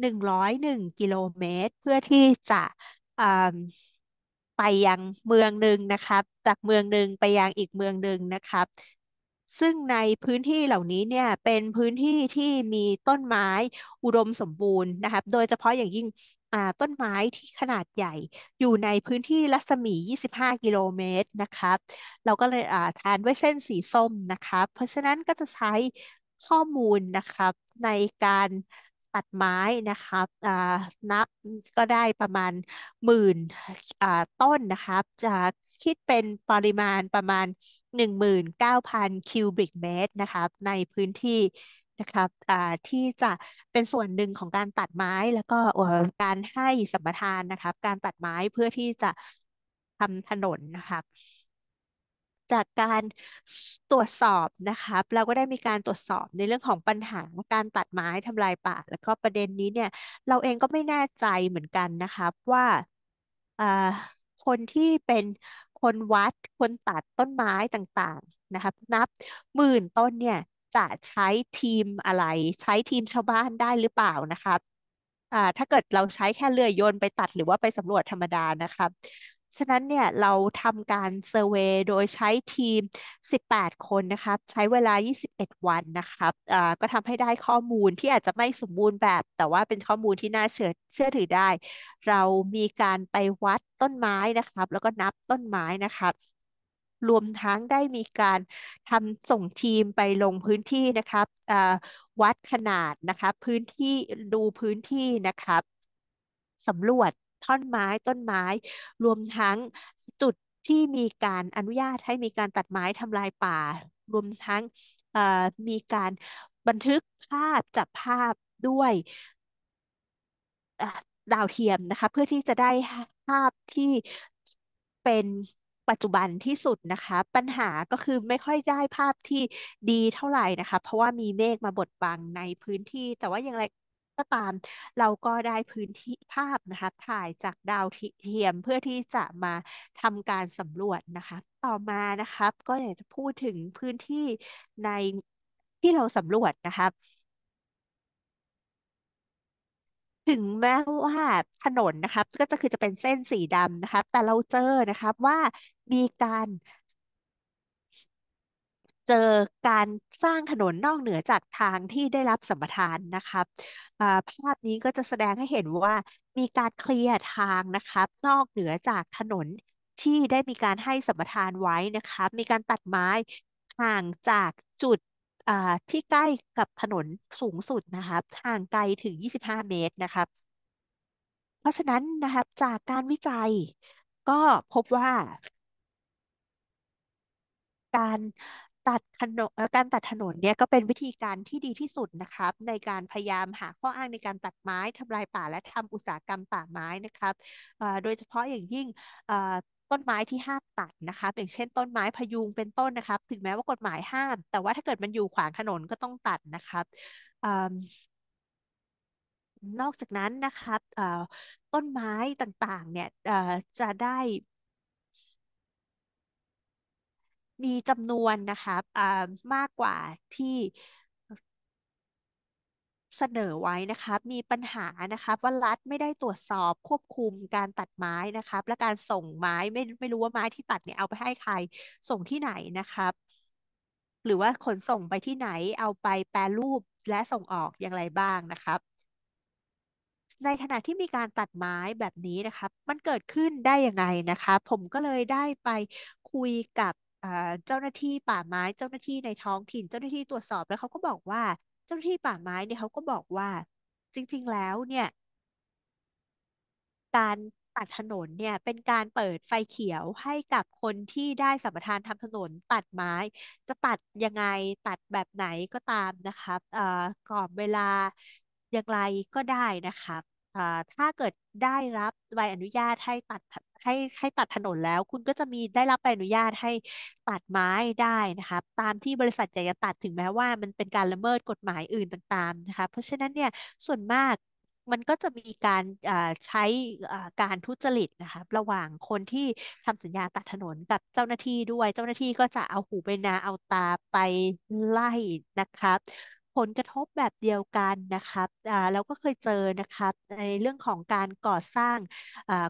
Speaker 1: 101 กิโลเมตรเพื่อที่จะไปยังเมืองหนึ่งนะครับ จากเมืองหนึ่งไปยังอีกเมืองหนึ่งนะครับ ซึ่งในพื้นที่เหล่านี้เนี่ยเป็นพื้นที่ที่มีต้นไม้อุดมสมบูรณ์นะครับ โดยเฉพาะอย่างยิ่งต้นไม้ที่ขนาดใหญ่อยู่ในพื้นที่รัศมี 25 กิโลเมตรนะครับ เราก็เลยแทนไว้เส้นสีส้มนะครับ เพราะฉะนั้นก็จะใช้ข้อมูลนะครับ ในการตัดไม้นะครับ นับก็ได้ประมาณหมื่นต้นนะครับ จะคิดเป็นปริมาณประมาณ19,000 คิวบิกเมตรนะครับ ในพื้นที่นะครับที่จะเป็นส่วนหนึ่งของการตัดไม้แล้วก็การให้สัมปทานนะครับ การตัดไม้เพื่อที่จะทำถนนนะครับ จากการตรวจสอบนะครับ เราก็ได้มีการตรวจสอบในเรื่องของปัญหาการตัดไม้ทำลายป่า แล้วก็ประเด็นนี้เนี่ย เราเองก็ไม่แน่ใจเหมือนกันนะครับ ว่าคนที่เป็นคนวัดคนตัดต้นไม้ต่างๆนะครับ นับหมื่นต้นเนี่ยจะใช้ทีมอะไร ใช้ทีมชาวบ้านได้หรือเปล่านะครับอ่าถ้าเกิดเราใช้แค่เลื่อยยนไปตัดหรือว่าไปสำรวจธรรมดานะครับฉะนั้นเนี่ยเราทำการเซอร์เวยโดยใช้ทีม18 คนนะครับ ใช้เวลา 21 วันนะครับอ่าก็ทำให้ได้ข้อมูลที่อาจจะไม่สมบูรณ์แบบ แต่ว่าเป็นข้อมูลที่น่าเชื่อเชื่อถือได้ เรามีการไปวัดต้นไม้นะครับ แล้วก็นับต้นไม้นะครับรวมทั้งได้มีการทำส่งทีมไปลงพื้นที่นะครับวัดขนาดนะคะพื้นที่ดูพื้นที่นะครับสำรวจท่อนไม้ต้นไม้ รวมทั้งจุดที่มีการอนุญาตให้มีการตัดไม้ทำลายป่า รวมทั้งมีการบันทึกภาพจับภาพด้วย ดาวเทียมนะคะเพื่อที่จะได้ภาพที่เป็นปัจจุบันที่สุดนะคะปัญหาก็คือไม่ค่อยได้ภาพที่ดีเท่าไหร่นะคะเพราะว่ามีเมฆมาบดบังในพื้นที่ แต่ว่าอย่างไรก็ตามเราก็ได้พื้นที่ภาพนะคะถ่ายจากดาวเทียมเพื่อที่จะมาทำการสำรวจนะคะต่อมานะครับก็อยากจะพูดถึงพื้นที่ในที่เราสำรวจนะคะถึงแม้ว่าถนนนะครับ ก็จะคือจะเป็นเส้นสีดำนะครับ แต่เราเจอนะครับว่ามีการ เจอการสร้างถนนนอกเหนือจากทางที่ได้รับสัมปทานนะครับภาพนี้ก็จะแสดงให้เห็นว่ามีการเคลียร์ทางนะครับนอกเหนือจากถนนที่ได้มีการให้สัมปทานไว้นะครับ มีการตัดไม้ห่างจากจุดที่ใกล้กับถนนสูงสุดนะครับห่างไกลถึง 25 เมตรนะครับ เพราะฉะนั้นนะครับจากการวิจัยก็พบว่า การตัดถนนการตัดถนนเนี่ยก็เป็นวิธีการที่ดีที่สุดนะครับ ในการพยายามหาข้ออ้างในการตัดไม้ ทำลายป่าและทำอุตสาหกรรมป่าไม้นะครับ โดยเฉพาะอย่างยิ่งต้นไม้ที่ห้ามตัดนะคะอย่างเช่นต้นไม้พยุงเป็นต้นนะครับ ถึงแม้ว่ากฎหมายห้าม แต่ว่าถ้าเกิดมันอยู่ขวางถนนก็ต้องตัดนะครับนอกจากนั้นนะครับต้นไม้ต่างๆเนี่ยจะได้ มีจำนวนนะครับมากกว่าที่เสนอไว้นะครับ มีปัญหานะครับว่ารัฐไม่ได้ตรวจสอบควบคุมการตัดไม้นะครับ และการส่งไม้ไม่ไม่รู้ว่าไม้ที่ตัดเนี่ยเอาไปให้ใคร ส่งที่ไหนนะครับ หรือว่าขนส่งไปที่ไหนเอาไปแปรรูปและส่งออกอย่างไรบ้างนะครับ ในขณะที่มีการตัดไม้แบบนี้นะครับ มันเกิดขึ้นได้ยังไงนะคะ ผมก็เลยได้ไปคุยกับเจ้าหน้าที่ป่าไม้ เจ้าหน้าที่ในท้องถิ่น เจ้าหน้าที่ตรวจสอบแล้วเขาก็บอกว่าเจ้าหน้าที่ป่าไม้เนี่ยเขาก็บอกว่า จริง ๆ แล้วเนี่ย การตัดถนนเนี่ยเป็นการเปิดไฟเขียวให้กับคนที่ได้สัมปทานทำถนนตัดไม้จะตัดยังไงตัดแบบไหนก็ตามนะครับเอ่อกรอบเวลาอย่างไรก็ได้นะครับอ่ถ้าเกิดได้รับใบอนุญาตให้ตัดให้ ให้ตัดถนนแล้ว คุณก็จะมีได้รับใบอนุญาตให้ตัดไม้ได้นะคะตามที่บริษัทอยากจะตัดถึงแม้ว่ามันเป็นการละเมิดกฎหมายอื่นต่างๆ นะคะเพราะฉะนั้น เนี่ยส่วนมากมันก็จะมีการใช้การทุจริต นะคะระหว่างคนที่ทำสัญญาตัดถนนกับเจ้าหน้าที่ด้วย เจ้าหน้าที่ก็จะเอาหูไปนาเอาตาไปไล่นะคะผลกระทบแบบเดียวกันนะครับเราก็เคยเจอนะครับในเรื่องของการก่อสร้าง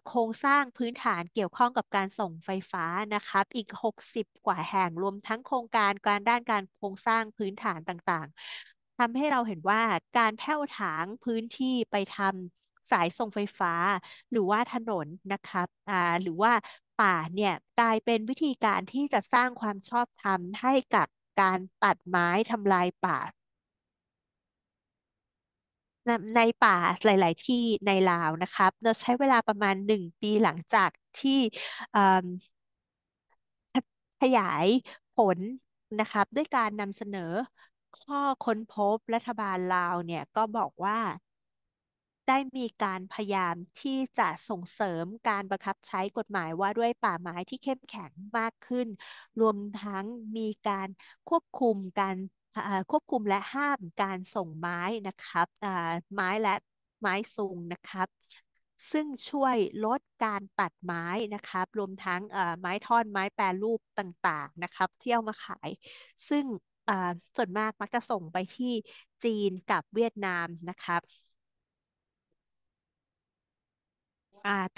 Speaker 1: โครงสร้างพื้นฐานเกี่ยวข้องกับการส่งไฟฟ้านะครับ อีก 60 กว่าแห่งรวมทั้งโครงการการด้านการโครงสร้างพื้นฐานต่างๆทำให้เราเห็นว่าการแผ่วถางพื้นที่ไปทำสายส่งไฟฟ้า หรือว่าถนนนะครับ หรือว่าป่าเนี่ยกลายเป็นวิธีการที่จะสร้างความชอบธรรมให้กับการตัดไม้ทำลายป่าในป่าหลาย ๆ ที่ใน ลาวนะครับ เราใช้เวลาประมาณหนึ่งปีหลังจากที่ขยายผลนะครับ ด้วยการนำเสนอข้อค้นพบรัฐบาล ลาว เนี่ย ก็บอกว่า ได้มีการพยายามที่จะส่งเสริมการบังคับใช้กฎหมายว่าด้วยป่าไม้ที่เข้มแข็งมากขึ้น รวมทั้งมีการควบคุมการควบคุมและห้ามการส่งไม้นะครับ ไม้และไม้สูง นะครับ ซึ่งช่วยลดการตัดไม้นะครับ รวมทั้งไม้ท่อนไม้แปรรูปต่างๆนะครับ เที่ยวมาขาย ซึ่งส่วนมากมักจะส่งไปที่จีนกับเวียดนามนะครับ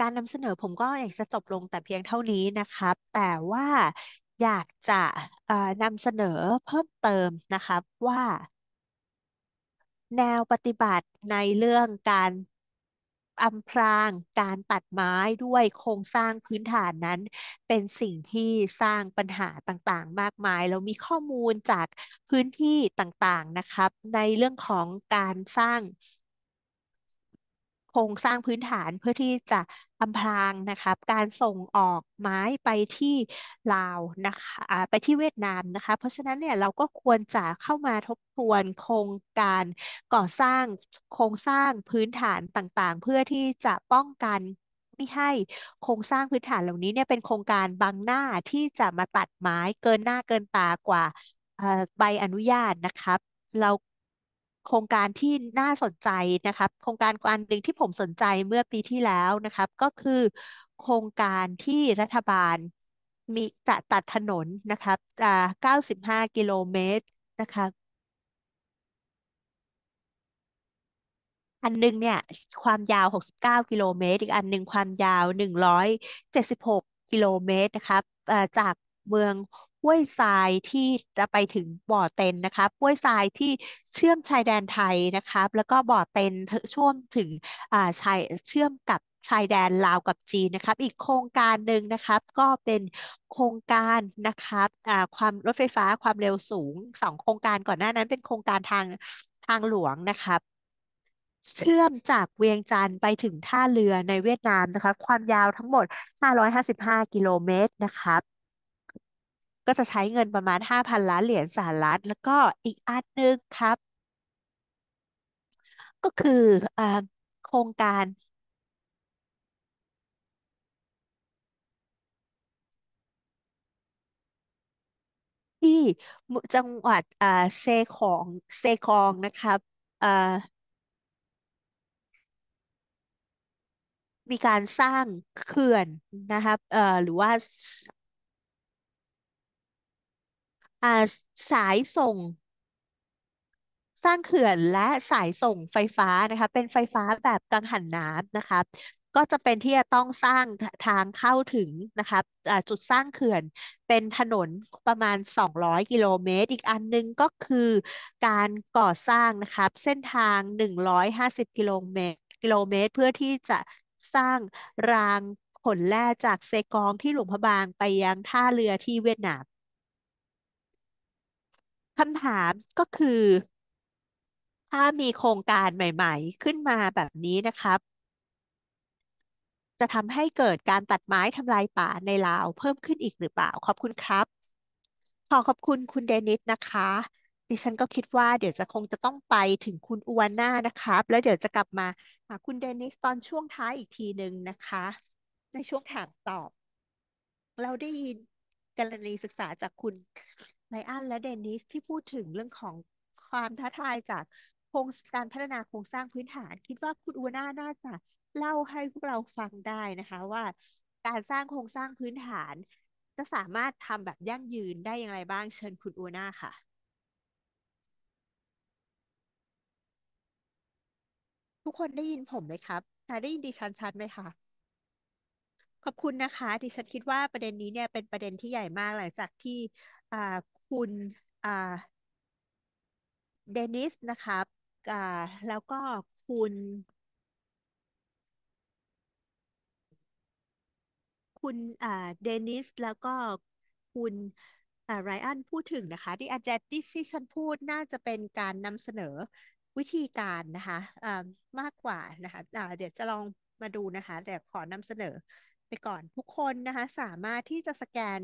Speaker 1: การนำเสนอผมก็อยากจะจบลงแต่เพียงเท่านี้นะครับ แต่ว่าอยากจะนำเสนอเพิ่มเติมนะคะว่าแนวปฏิบัติในเรื่องการอำพรางการตัดไม้ด้วยโครงสร้างพื้นฐานนั้น เป็นสิ่งที่สร้างปัญหาต่างๆ มากมาย เรามีข้อมูลจากพื้นที่ต่างๆนะครับ ในเรื่องของการสร้างโครงสร้างพื้นฐานเพื่อที่จะอำพรางนะคะการส่งออกไม้ไปที่ลาวนะคะไปที่เวียดนามนะคะเพราะฉะนั้นเนี่ยเราก็ควรจะเข้ามาทบทวนโครงการก่อสร้างโครงสร้างพื้นฐานต่างๆ เพื่อที่จะป้องกันไม่ให้โครงสร้างพื้นฐานเหล่านี้เนี่ยเป็นโครงการบางหน้าที่จะมาตัดไม้เกินหน้าเกินตากว่าใบอนุญาตนะครับ เราโครงการที่น่าสนใจนะครับ โครงการอันหนึ่งที่ผมสนใจเมื่อปีที่แล้วนะครับ ก็คือโครงการที่รัฐบาลมีจะตัดถนนนะครับอ่า95 กิโลเมตรนะครับ อันนึงเนี่ย ความยาว 69 กิโลเมตรอีกอันหนึ่งความยาว 176 กิโลเมตรนะครับจากเมืองห้วยทรายที่จะไปถึงบ่อเต็นนะคะห้วยทรายที่เชื่อมชายแดนไทยนะคะแล้วก็บ่อเต็นช่วมถึงอ่าชายเชื่อมกับชายแดนลาวกับจีนนะครับ อีกโครงการหนึ่งนะครับ ก็เป็นโครงการนะครับความรถไฟฟ้าความเร็วสูงสองโครงการก่อนหน้านั้นเป็นโครงการทางทางหลวงนะครับ เชื่อมจากเวียงจันทร์ไปถึงท่าเรือในเวียดนามนะครับความยาวทั้งหมด555กิโลเมตรนะครับก็จะใช้เงินประมาณ5,000ล้านเหรียญสหรัฐแล้วก็อีกอันหนึ่งครับก็คืออโครงการ ที่จังหวัดอ่าเซของเซคองนะครับอ่ามีการสร้างเขื่อนนะครับเอ่อหรือว่าอ่าสายส่ง สร้างเขื่อนและสายส่งไฟฟ้านะคะเป็นไฟฟ้าแบบกังหันน้ำนะคะก็จะเป็นที่จะต้องสร้างทางเข้าถึงนะคะจุดสร้างเขื่อนเป็นถนนประมาณ 200กิโลเมตรอีกอัน นึงก็คือการก่อสร้างนะคะเส้นทาง 150กิโลเมตรกิโลเมตรเพื่อที่จะสร้างรางขนแร่จากเซกองที่หลวงพระบางไปยังท่าเรือที่เวียดนามคำถามก็คือ ถ้ามีโครงการใหม่ ๆ ขึ้นมาแบบนี้นะครับ จะทำให้เกิดการตัดไม้ทำลายป่าในลาวเพิ่มขึ้นอีกหรือเปล่า ขอบคุณครับ ขอขอบคุณคุณเดนิสนะคะ ดิฉันก็คิดว่า เดี๋ยวจะคงจะต้องไปถึงคุณอูวาน่านะครับ แล้วเดี๋ยวจะกลับมาหาคุณเดนิสตอนช่วงท้ายอีกทีหนึ่งนะคะ ในช่วงถามตอบ เราได้ยินกรณีศึกษาจากคุณไลอันและเดนนิสที่พูดถึงเรื่องของความท้าทายจากโครงการพัฒนาโครงสร้างพื้นฐาน คิดว่าคุณอูน่าน่าจะเล่าให้พวกเราฟังได้นะคะ ว่าการสร้างโครงสร้างพื้นฐาน จะสามารถทำแบบยั่งยืนได้อย่างไรบ้างเชิญคุณอูน่าค่ะ ทุกคนได้ยินผมไหมครับได้ยินดิฉันชัดไหมคะขอบคุณนะคะดิฉันคิดว่าประเด็นนี้เนี่ยเป็นประเด็นที่ใหญ่มากหลังจากที่คุณอ่าเดนิสนะครับอ่าแล้วก็คุณคุณอ่าเดนิส แล้วก็คุณอ่าไรอันพูดถึงนะคะที่อาจารย์ที่ฉันพูดน่าจะเป็นการนำเสนอวิธีการนะคะอ่ามากกว่านะคะอ่าเดี๋ยวจะลองมาดูนะคะแต่ขอนำเสนอไปก่อนทุกคนนะคะสามารถที่จะสแกน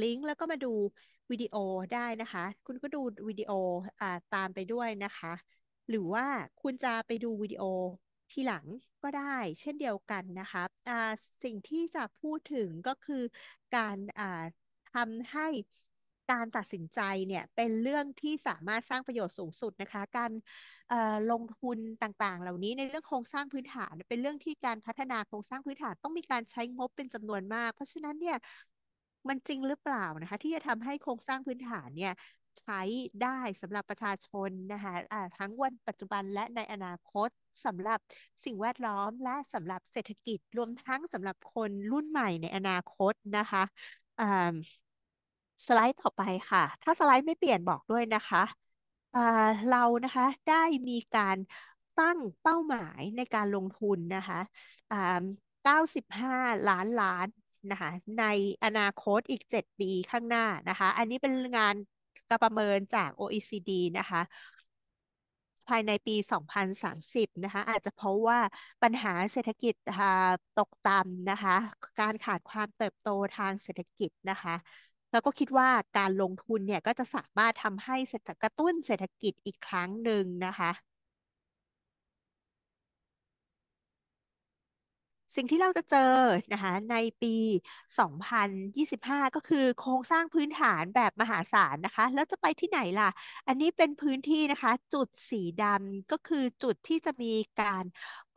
Speaker 1: ลิงก์แล้วก็มาดูวิดีโอได้นะคะ คุณก็ดูวิดีโออ่าตามไปด้วยนะคะ หรือว่าคุณจะไปดูวิดีโอทีหลังก็ได้ เช่นเดียวกันนะคะอ่าสิ่งที่จะพูดถึงก็คือการอ่าทำให้การตัดสินใจเนี่ยเป็นเรื่องที่สามารถสร้างประโยชน์สูงสุดนะคะการลงทุนต่างๆ เหล่านี้ในเรื่องโครงสร้างพื้นฐานเป็นเรื่องที่การพัฒนาโครงสร้างพื้นฐานต้องมีการใช้งบเป็นจำนวนมากเพราะฉะนั้นเนี่ยมันจริงหรือเปล่านะคะที่จะทำให้โครงสร้างพื้นฐานเนี่ยใช้ได้สำหรับประชาชน นะคะะทั้งวันปัจจุบันและในอนาคตสำหรับสิ่งแวดล้อม และสำหรับเศรษฐกิจรวมทั้งสำหรับคนรุ่นใหม่ในอนาคตนะคะสไลด์ต่อไปค่ะถ้าสไลด์ไม่เปลี่ยนบอกด้วยนะคะเรานะคะได้มีการตั้งเป้าหมายในการลงทุนนะคะ95 ล้านล้านนะคะในอนาคตอีก 7 ปีข้างหน้านะคะ อันนี้เป็นงานการประเมินจาก OECD นะคะภายในปี 2030นะคะอาจจะเพราะว่าปัญหาเศรษฐกิจตกต่ำนะคะการขาดความเติบโตทางเศรษฐกิจนะคะแล้วก็คิดว่าการลงทุนเนี่ยก็จะสามารถทำให้กระตุ้นเศรษฐกิจอีกครั้งหนึ่งนะคะสิ่งที่เราจะเจอนะคะในปี 2025 ก็คือโครงสร้างพื้นฐานแบบมหาศาลนะคะ แล้วจะไปที่ไหนล่ะ อันนี้เป็นพื้นที่นะคะ จุดสีดำก็คือจุดที่จะมีการ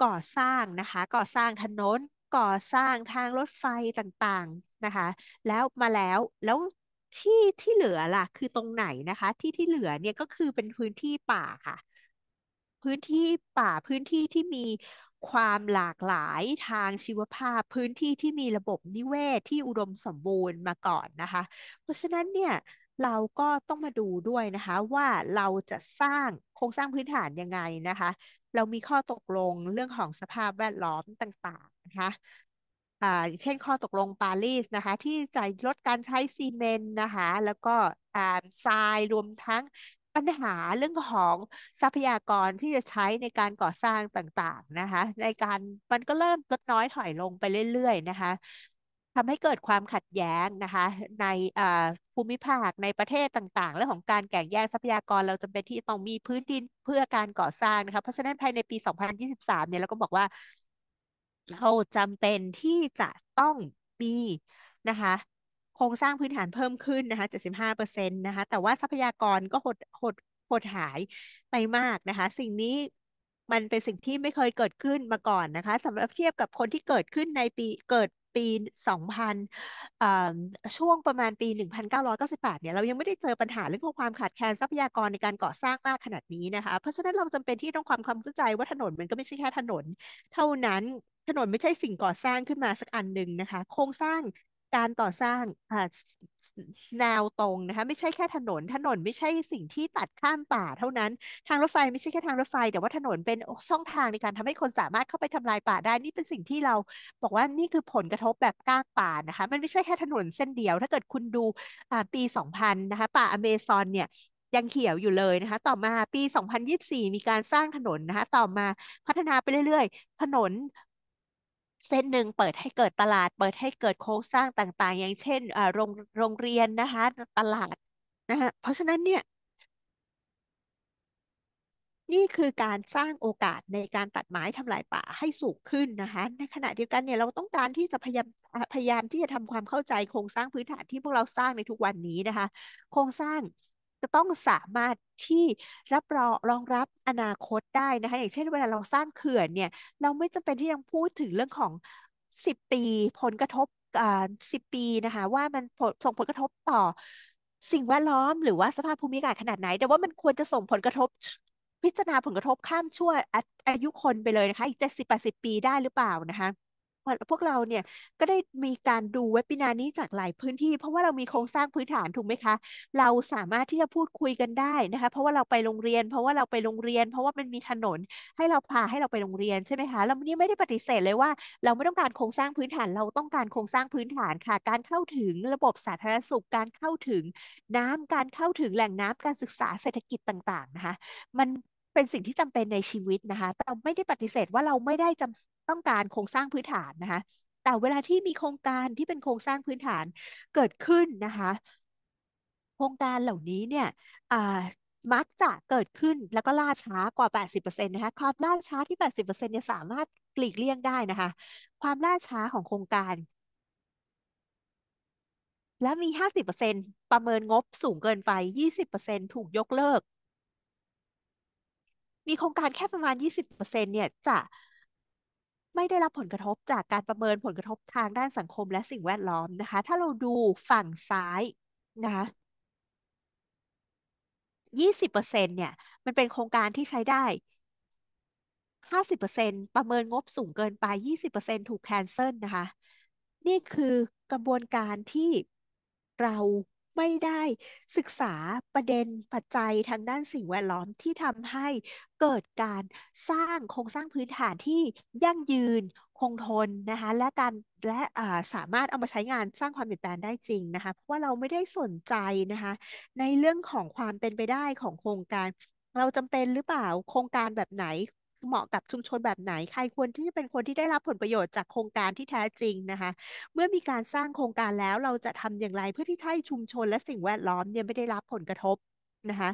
Speaker 1: ก่อสร้างนะคะก่อสร้างถนนก่อสร้างทางรถไฟต่างๆนะคะแล้วมาแล้วแล้วที่ที่เหลือล่ะ คือตรงไหนนะคะ ที่ที่เหลือเนี่ยก็คือเป็นพื้นที่ป่าค่ะ พื้นที่ป่าพื้นที่ที่มีความหลากหลายทางชีวภาพพื้นที่ที่มีระบบนิเวศที่อุดมสมบูรณ์มาก่อนนะคะ เพราะฉะนั้นเนี่ย เราก็ต้องมาดูด้วยนะคะ ว่าเราจะสร้างโครงสร้างพื้นฐานยังไงนะคะ เรามีข้อตกลงเรื่องของสภาพแวดล้อมต่างๆนะคะอ่าเช่นข้อตกลงปารีสนะคะ ที่จะลดการใช้ซีเมนต์นะคะแล้วก็อ่าทรายรวมทั้งปัญหาเรื่องของทรัพยากรที่จะใช้ในการก่อสร้างต่างๆนะคะ ในการมันก็เริ่มลดน้อยถอยลงไปเรื่อยๆนะคะทำให้เกิดความขัดแย้งนะคะ ในภูมิภาคในประเทศต่างๆเรื่องของการแก่งแย่งทรัพยากรเราจำเป็นที่ต้องมีพื้นดินเพื่อการก่อสร้างนะคะเพราะฉะนั้นภายในปี2023เนี่ยเราก็บอกว่าเราจำเป็นที่จะต้องมีนะคะโครงสร้างพื้นฐานเพิ่มขึ้นนะคะ75%นะคะแต่ว่าทรัพยากรก็หดหดหดหายไปมากนะคะ สิ่งนี้มันเป็นสิ่งที่ไม่เคยเกิดขึ้นมาก่อนนะคะสำหรับเทียบกับคนที่เกิดขึ้นในปีเกิดปี2000ช่วงประมาณปี 1998เนี่ย เรายังไม่ได้เจอปัญหาเรื่องของความขาดแคลนทรัพยากรในการก่อสร้างมากขนาดนี้นะคะเพราะฉะนั้นเราจำเป็นที่ต้องความความเข้าใจว่าถนน มันก็ไม่ใช่แค่ถนน เท่านั้นถนนไม่ใช่สิ่งก่อสร้างขึ้นมาสักอันหนึ่งนะคะ โครงสร้างการต่อสร้างแนวตรงนะคะไม่ใช่แค่ถนน ถนนไม่ใช่สิ่งที่ตัดข้ามป่า เท่านั้นทางรถไฟไม่ใช่แค่ทางรถไฟแต่ว่าถนนเป็นช่องทางในการทำให้คนสามารถเข้าไปทำลายป่าได้นี่เป็นสิ่งที่เรา บอกว่านี่คือผลกระทบแบบก้างป่านะคะมันไม่ใช่แค่ถนนเส้นเดียว ถ้าเกิดคุณดูปี 2000นะคะป่าอเมซอนเนี่ยยังเขียวอยู่เลยนะคะต่อมาปี 2024 มีการสร้างถนนนะคะต่อมาพัฒนาไปเรื่อย ๆ ถนนเส้นหนึ่งเปิดให้เกิดตลาดเปิดให้เกิดโครงสร้างต่างๆ อย่างเช่น โรงโรงเรียนนะคะ ตลาดนะคะเพราะฉะนั้นเนี่ย นี่คือการสร้างโอกาสในการตัดไม้ทำลายป่าให้สูงขึ้นนะคะ ในขณะเดียวกันเนี่ยเราต้องการที่จะพยายามพยายาม ที่จะทำความเข้าใจโครงสร้างพื้นฐานที่พวกเราสร้างในทุกวันนี้นะคะ โครงสร้างจะต้องสามารถที่รับรองรองรับอนาคตได้นะคะอย่างเช่นเวลาเราสร้างเขื่อนเนี่ย เราไม่จำเป็นที่ยังพูดถึงเรื่องของ 10 ปี ผลกระทบอ่าสิปีนะคะว่ามันส่งผลกระทบต่อ สิ่งแวดล้อมหรือว่าสภาพภูมิอากาศขนาดไหน แต่ว่ามันควรจะส่งผลกระทบพิจารณาผลกระทบข้ามชั่วอายุคนไปเลยนะคะ อีกเจ็ดสิบแปดสิบปีได้หรือเปล่านะคะพวกเราเนี่ยก็ได้มีการดูเว็บินานี้จากหลายพื้นที่ เพราะว่าเรามีโครงสร้างพื้นฐานถูกไหมคะ เราสามารถที่จะพูดคุยกันได้นะคะเพราะว่าเราไปโรงเรียน เพราะว่าเราไปโรงเรียน เพราะว่ามันมีถนนให้เราพาให้เราไปโรงเรียนใช่ไหมคะ เราเนี่ไม่ได้ปฏิเสธเลยว่าเราไม่ต้องการโครงสร้างพื้นฐาน เราต้องการโครงสร้างพื้นฐานค่ะ การเข้าถึงระบบสาธารณสุขการเข้าถึง น้ำการเข้าถึงแหล่งน้ำการศึกษาเศรษฐกิจต่างๆนะคะมันเป็นสิ่งที่จำเป็นในชีวิตนะคะ แต่ไม่ได้ปฏิเสธว่าเราไม่ได้จำต้องการโครงสร้างพื้นฐานนะคะ แต่เวลาที่มีโครงการที่เป็นโครงสร้างพื้นฐานเกิดขึ้นนะคะ โครงการเหล่านี้เนี่ยมักจะเกิดขึ้นแล้วก็ล่าช้ากว่า 80%นะคะความล่าช้าที่ 80%เนี่ยสามารถหลีกเลี่ยงได้นะคะ ความล่าช้าของโครงการ และมี 50%ประเมินงบสูงเกินไป 20%ถูกยกเลิก มีโครงการแค่ประมาณ 20%เนี่ยจะไม่ได้รับผลกระทบจากการประเมินผลกระทบทางด้านสังคมและสิ่งแวดล้อมนะคะ ถ้าเราดูฝั่งซ้ายนะคะยี่สิบเปอร์เซ็นเนี่ย มันเป็นโครงการที่ใช้ได้ห้าสิบเปอร์เซ็นประเมินงบสูงเกินไปยี่สิบเปอร์เซ็นถูกแคนเซิลนะคะ นี่คือกระบวนการที่เราไม่ได้ศึกษาประเด็นปัจจัยทางด้านสิ่งแวดล้อมที่ทำให้เกิดการสร้างโครงสร้างพื้นฐานที่ยั่งยืนคงทนนะคะและการและสามารถเอามาใช้งานสร้างความเปลี่ยนแปลงได้จริงนะคะเพราะว่าเราไม่ได้สนใจนะคะในเรื่องของความเป็นไปได้ของโครงการเราจำเป็นหรือเปล่าโครงการแบบไหนเหมาะกับชุมชนแบบไหน ใครควรที่จะเป็นคนที่ได้รับผลประโยชน์จากโครงการที่แท้จริงนะคะเมื่อมีการสร้างโครงการแล้ว เราจะทำอย่างไรเพื่อที่ให้ชุมชน และสิ่งแวดล้อมเนี่ยไม่ได้รับผลกระทบนะคะ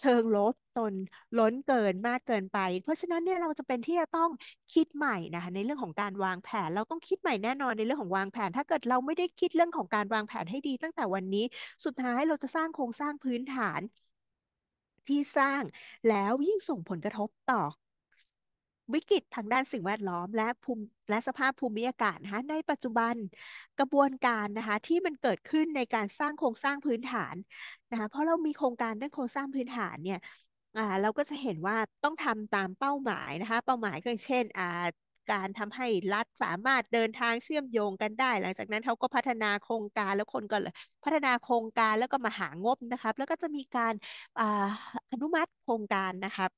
Speaker 1: เชิงลบตนล้นเกินมากเกินไป เพราะฉะนั้นเนี่ยเราจะเป็นที่จะต้องคิดใหม่นะคะในเรื่องของการวางแผน เราต้องคิดใหม่แน่นอนในเรื่องของวางแผน ถ้าเกิดเราไม่ได้คิดเรื่องของการวางแผนให้ดีตั้งแต่วันนี้ สุดท้ายเราจะสร้างโครงสร้างพื้นฐาน ที่สร้างแล้วยิ่งส่งผลกระทบต่อวิกฤตทางด้านสิ่งแวดล้อม และภูมิและสภาพภูมิอากาศนะคะในปัจจุบันกระบวนการนะคะ ที่มันเกิดขึ้นในการสร้างโครงสร้างพื้นฐานนะคะ เพราะเรามีโครงการด้านโครงสร้างพื้นฐานเนี่ย อ่า เราก็จะเห็นว่าต้องทำตามเป้าหมายนะคะ เป้าหมายก็อย่างเช่นการทำให้รัฐสามารถเดินทางเชื่อมโยงกันได้ หลังจากนั้นเขาก็พัฒนาโครงการแล้วคนก็พัฒนาโครงการแล้วก็มาหางบนะครับแล้วก็จะมีการออนุมัติโครงการนะครับ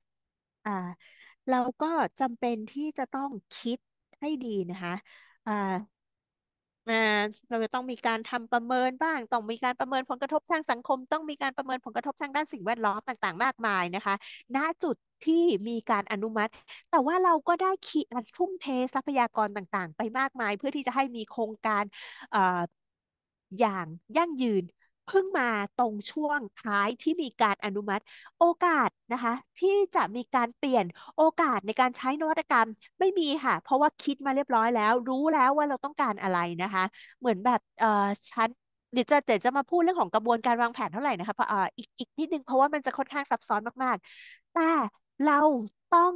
Speaker 1: เราก็จำเป็นที่จะต้องคิดให้ดีนะคะอ่าาเราจะต้องมีการทำประเมินบ้างต้องมีการประเมินผลกระทบทางสังคม ต้องมีการประเมินผลกระทบทางด้านสิ่งแวดล้อมต่าง ๆ มากมายนะคะ ณ จุดที่มีการอนุมัติ แต่ว่าเราก็ได้ขีดทุ่มเททรัพยากรต่างๆ ไปมากมาย เพื่อที่จะให้มีโครงการอย่างยั่งยืนเพิ่งมาตรงช่วงท้ายที่มีการอนุมัติ โอกาสนะคะ ที่จะมีการเปลี่ยนโอกาสในการใช้นวัตกรรม ไม่มีค่ะ เพราะว่าคิดมาเรียบร้อยแล้ว รู้แล้วว่าเราต้องการอะไรนะคะ เหมือนแบบเออชั้นเดี๋ยวจะเดี๋ยวจะมาพูดเรื่องของกระบวนการวางแผนเท่าไหร่นะคะเพราะอีกอีกนิดนึงเพราะว่ามันจะค่อนข้างซับซ้อนมากๆ แต่เราต้อง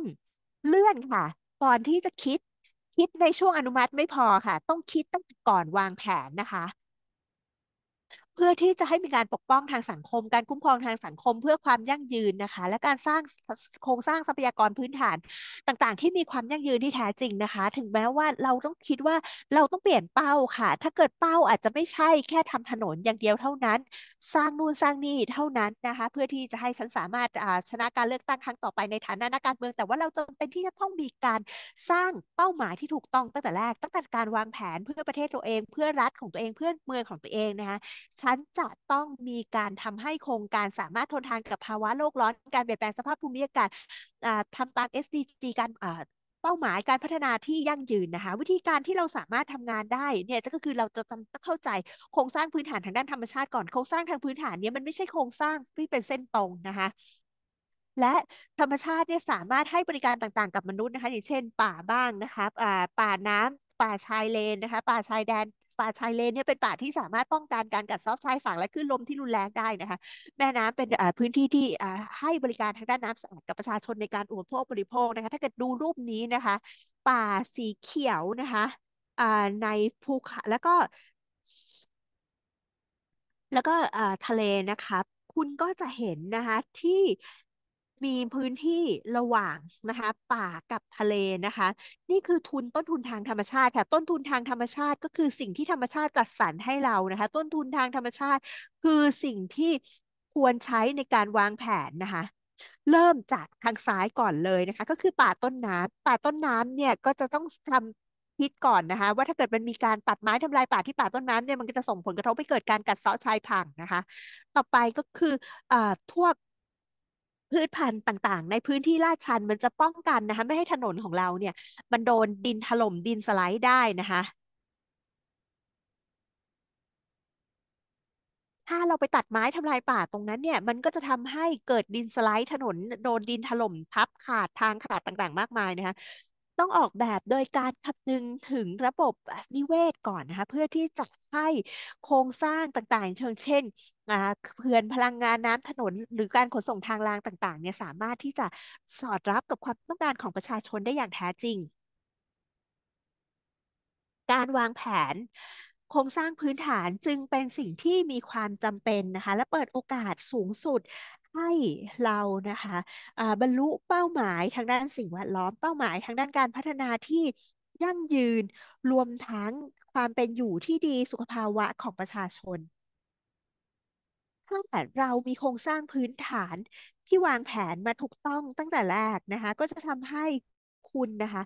Speaker 1: เลื่อนค่ะก่อนที่จะคิดคิดในช่วงอนุมัติไม่พอค่ะ ต้องคิดตั้งแต่ก่อนวางแผนนะคะเพื่อที่จะให้มีการปกป้องทางสังคม การคุ้มครองทางสังคมเพื่อความยั่งยืนนะคะ และการสร้างโครงสร้างทรัพยากรพื้นฐานต่างๆ ที่มีความยั่งยืนที่แท้จริงนะคะ ถึงแม้ว่าเราต้องคิดว่าเราต้องเปลี่ยนเป้าค่ะ ถ้าเกิดเป้าอาจจะไม่ใช่แค่ทำถนนอย่างเดียวเท่านั้น สร้างนู่นสร้างนี่เท่านั้นนะคะ เพื่อที่จะให้ฉันสามารถชนะการเลือกตั้งครั้งต่อไปในฐานะนักการเมือง แต่ว่าเราจำเป็นที่จะต้องมีการสร้างเป้าหมายที่ถูกต้องตั้งแต่แรก ตั้งแต่การวางแผนเพื่อประเทศตัวเอง เพื่อรัฐของตัวเอง เพื่อเมืองของตัวเองนะคะฉันจะต้องมีการทำให้โครงการสามารถทนทาน กับภาวะโลก ร้อน การเปลี่ยนแปลงสภาพภูมิอากาศทำตาม SDG การเป้าหมายการพัฒนาที่ยั่งยืน นะคะวิธีการที่เราสามารถทำงานได้เนี่ยก็คือเราจะต้องเข้าใจโครงสร้างพื้นฐานทางด้านธรรมชาติก่อนโครงสร้างทางพื้นฐานเนี่ยมันไม่ใช่โครงสร้างที่เป็นเส้นตรงนะคะและธรรมชาติเนี่ยสามารถให้บริการต่างๆกับมนุษย์นะคะอย่างเช่น ป่าบ้างนะคะป่าป่าน้ำ ป่าชายเลนนะคะป่าชายแดนป่าชายเลนเนี่ยเป็นป่าที่สามารถป้องกันการกัดเซาะชายฝั่งและคลื่นลมที่รุนแรงได้นะคะ แม่น้ำเป็นพื้นที่ที่ให้บริการทางด้านน้ำสะอาดกับประชาชนในการอุปโภคบริโภคนะคะถ้าเกิดดูรูปนี้นะคะป่าสีเขียวนะคะในภูเขาแล้วก็ แล้วก็ทะเลนะคะ คุณก็จะเห็นนะคะที่มีพื้นที่ระหว่างนะคะป่ากับทะเลนะคะ นี่คือทุนต้นทุนทางธรรมชาติค่ะต้นทุนทางธรรมชาติก็คือสิ่งที่ธรรมชาติจัดสรรให้เรานะคะ ต้นทุนทางธรรมชาติ คือสิ่งที่ควรใช้ในการวางแผนนะคะ เริ่มจากทางซ้ายก่อนเลยนะคะ ก็คือป่าต้นน้ำป่าต้นน้ำเนี่ยก็จะต้องทำคิดก่อนนะคะ ว่าถ้าเกิดมันมีการตัดไม้ทำลายป่าที่ป่าต้นน้ำเนี่ยมันก็จะส่งผลกระทบไปเกิดการกัดเซาะชายพังนะคะ ต่อไปก็คืออ่ั่วกพืชพันธุ์ต่างๆ ในพื้นที่ลาดชันมันจะป้องกันนะคะ ไม่ให้ถนนของเราเนี่ยมันโดนดินถล่มดินสไลด์ได้นะคะ ถ้าเราไปตัดไม้ทำลายป่าตรงนั้นเนี่ยมันก็จะทำให้เกิดดินสไลด์ถนน โดนดินถล่มทับขาดทางขาดต่างๆ มากมายนะคะต้องออกแบบโดยการคำนึงถึงระบบนิเวศก่อนนะคะเพื่อที่จะให้โครงสร้างต่างๆ เชิงเช่นเพื่อนพลังงานน้ำถนน หรือการขนส่งทางรางต่างๆเนี่ยสามารถที่จะสอดรับกับความต้องการของประชาชนได้อย่างแท้จริง การวางแผน โครงสร้างพื้นฐานจึงเป็นสิ่งที่มีความจำเป็นนะคะและเปิดโอกาสสูงสุดให้เรานะคะบรรลุเป้าหมายทางด้านสิ่งแวดล้อมเป้าหมายทางด้านการพัฒนาที่ยั่งยืนรวมทั้งความเป็นอยู่ที่ดีสุขภาวะของประชาชนถ้าเรามีโครงสร้างพื้นฐานที่วางแผนมาถูกต้องตั้งแต่แรกนะคะ ก็จะทำให้คุณนะคะ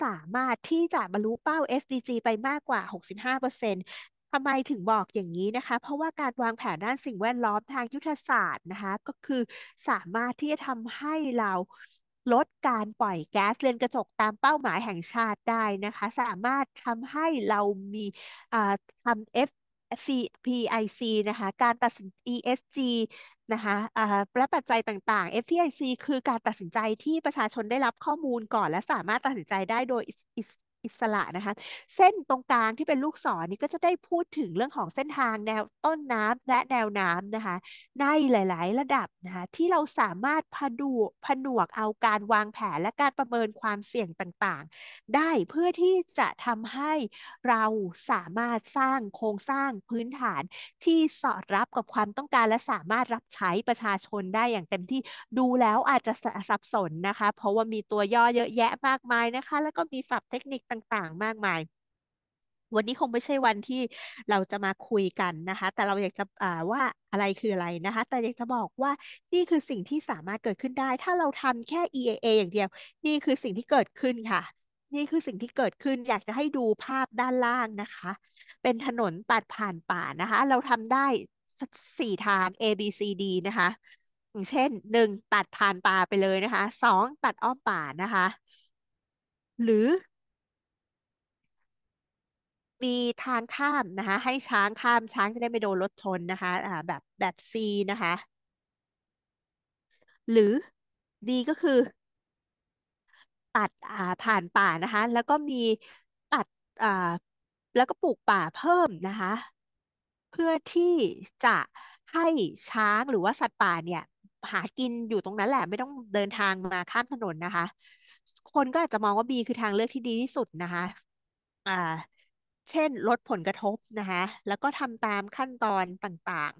Speaker 1: สามารถที่จะบรรลุเป้า SDG ไปมากกว่า 65%เทำไมถึงบอกอย่างนี้นะคะ เพราะว่าการวางแผนด้านสิ่งแวดล้อมทางยุทธศาสตร์นะคะ ก็คือสามารถที่จะทำให้เราลดการปล่อยแก๊สเรือนกระจกตามเป้าหมายแห่งชาติได้นะคะ สามารถทำให้เรามีทำ F p i c นะคะ การตัดสิน ESG นะคะและปัจจัยต่างๆ FPIC คือการตัดสินใจที่ประชาชนได้รับข้อมูลก่อนและสามารถตัดสินใจได้โดยอิสระนะคะเส้นตรงกลางที่เป็นลูกศรนี่ก็จะได้พูดถึงเรื่องของเส้นทางแนวต้นน้ำและแนวน้ำนะคะในหลาย ๆระดับนะคะที่เราสามารถผดูผนวกเอาการวางแผน และการประเมินความเสี่ยงต่างๆ ได้เพื่อที่จะทำให้เราสามารถสร้างโครงสร้างพื้นฐาน ที่สอดรับกับความต้องการและสามารถรับใช้ประชาชนได้อย่างเต็มที่ดูแล้วอาจจะสับสนนะคะเพราะว่ามีตัวย่อเยอะแยะมากมายนะคะแล้วก็มีศัพท์เทคนิคต่างๆ มากมาย วันนี้คงไม่ใช่วันที่เราจะมาคุยกันนะคะ แต่เราอยากจะอ่าว่าอะไรคืออะไรนะคะ แต่อยากจะบอกว่า นี่คือสิ่งที่สามารถเกิดขึ้นได้ ถ้าเราทำแค่ EAA อย่างเดียว นี่คือสิ่งที่เกิดขึ้นค่ะ นี่คือสิ่งที่เกิดขึ้น อยากจะให้ดูภาพด้านล่างนะคะ เป็นถนนตัดผ่านป่านะคะ เราทำได้สี่ทาง A B C D นะคะ เช่น หนึ่งตัดผ่านป่าไปเลยนะคะ สองตัดอ้อมป่านะคะ หรือมีทางข้ามนะคะให้ช้างข้ามช้างจะได้ไม่โดนรถชนนะคะ อ่าแบบแบบ C นะคะ หรือ D ก็คือตัด อ่าผ่านป่านะคะ แล้วก็มีตัดอ่าแล้วก็ปลูกป่าเพิ่มนะคะ เพื่อที่จะให้ช้างหรือว่าสัตว์ป่าเนี่ย หากินอยู่ตรงนั้นแหละไม่ต้องเดินทางมาข้ามถนนนะคะ คนก็อาจจะมองว่า B คือทางเลือกที่ดีที่สุดนะคะ อ่าเช่นลดผลกระทบนะคะ แล้วก็ทำตามขั้นตอนต่าง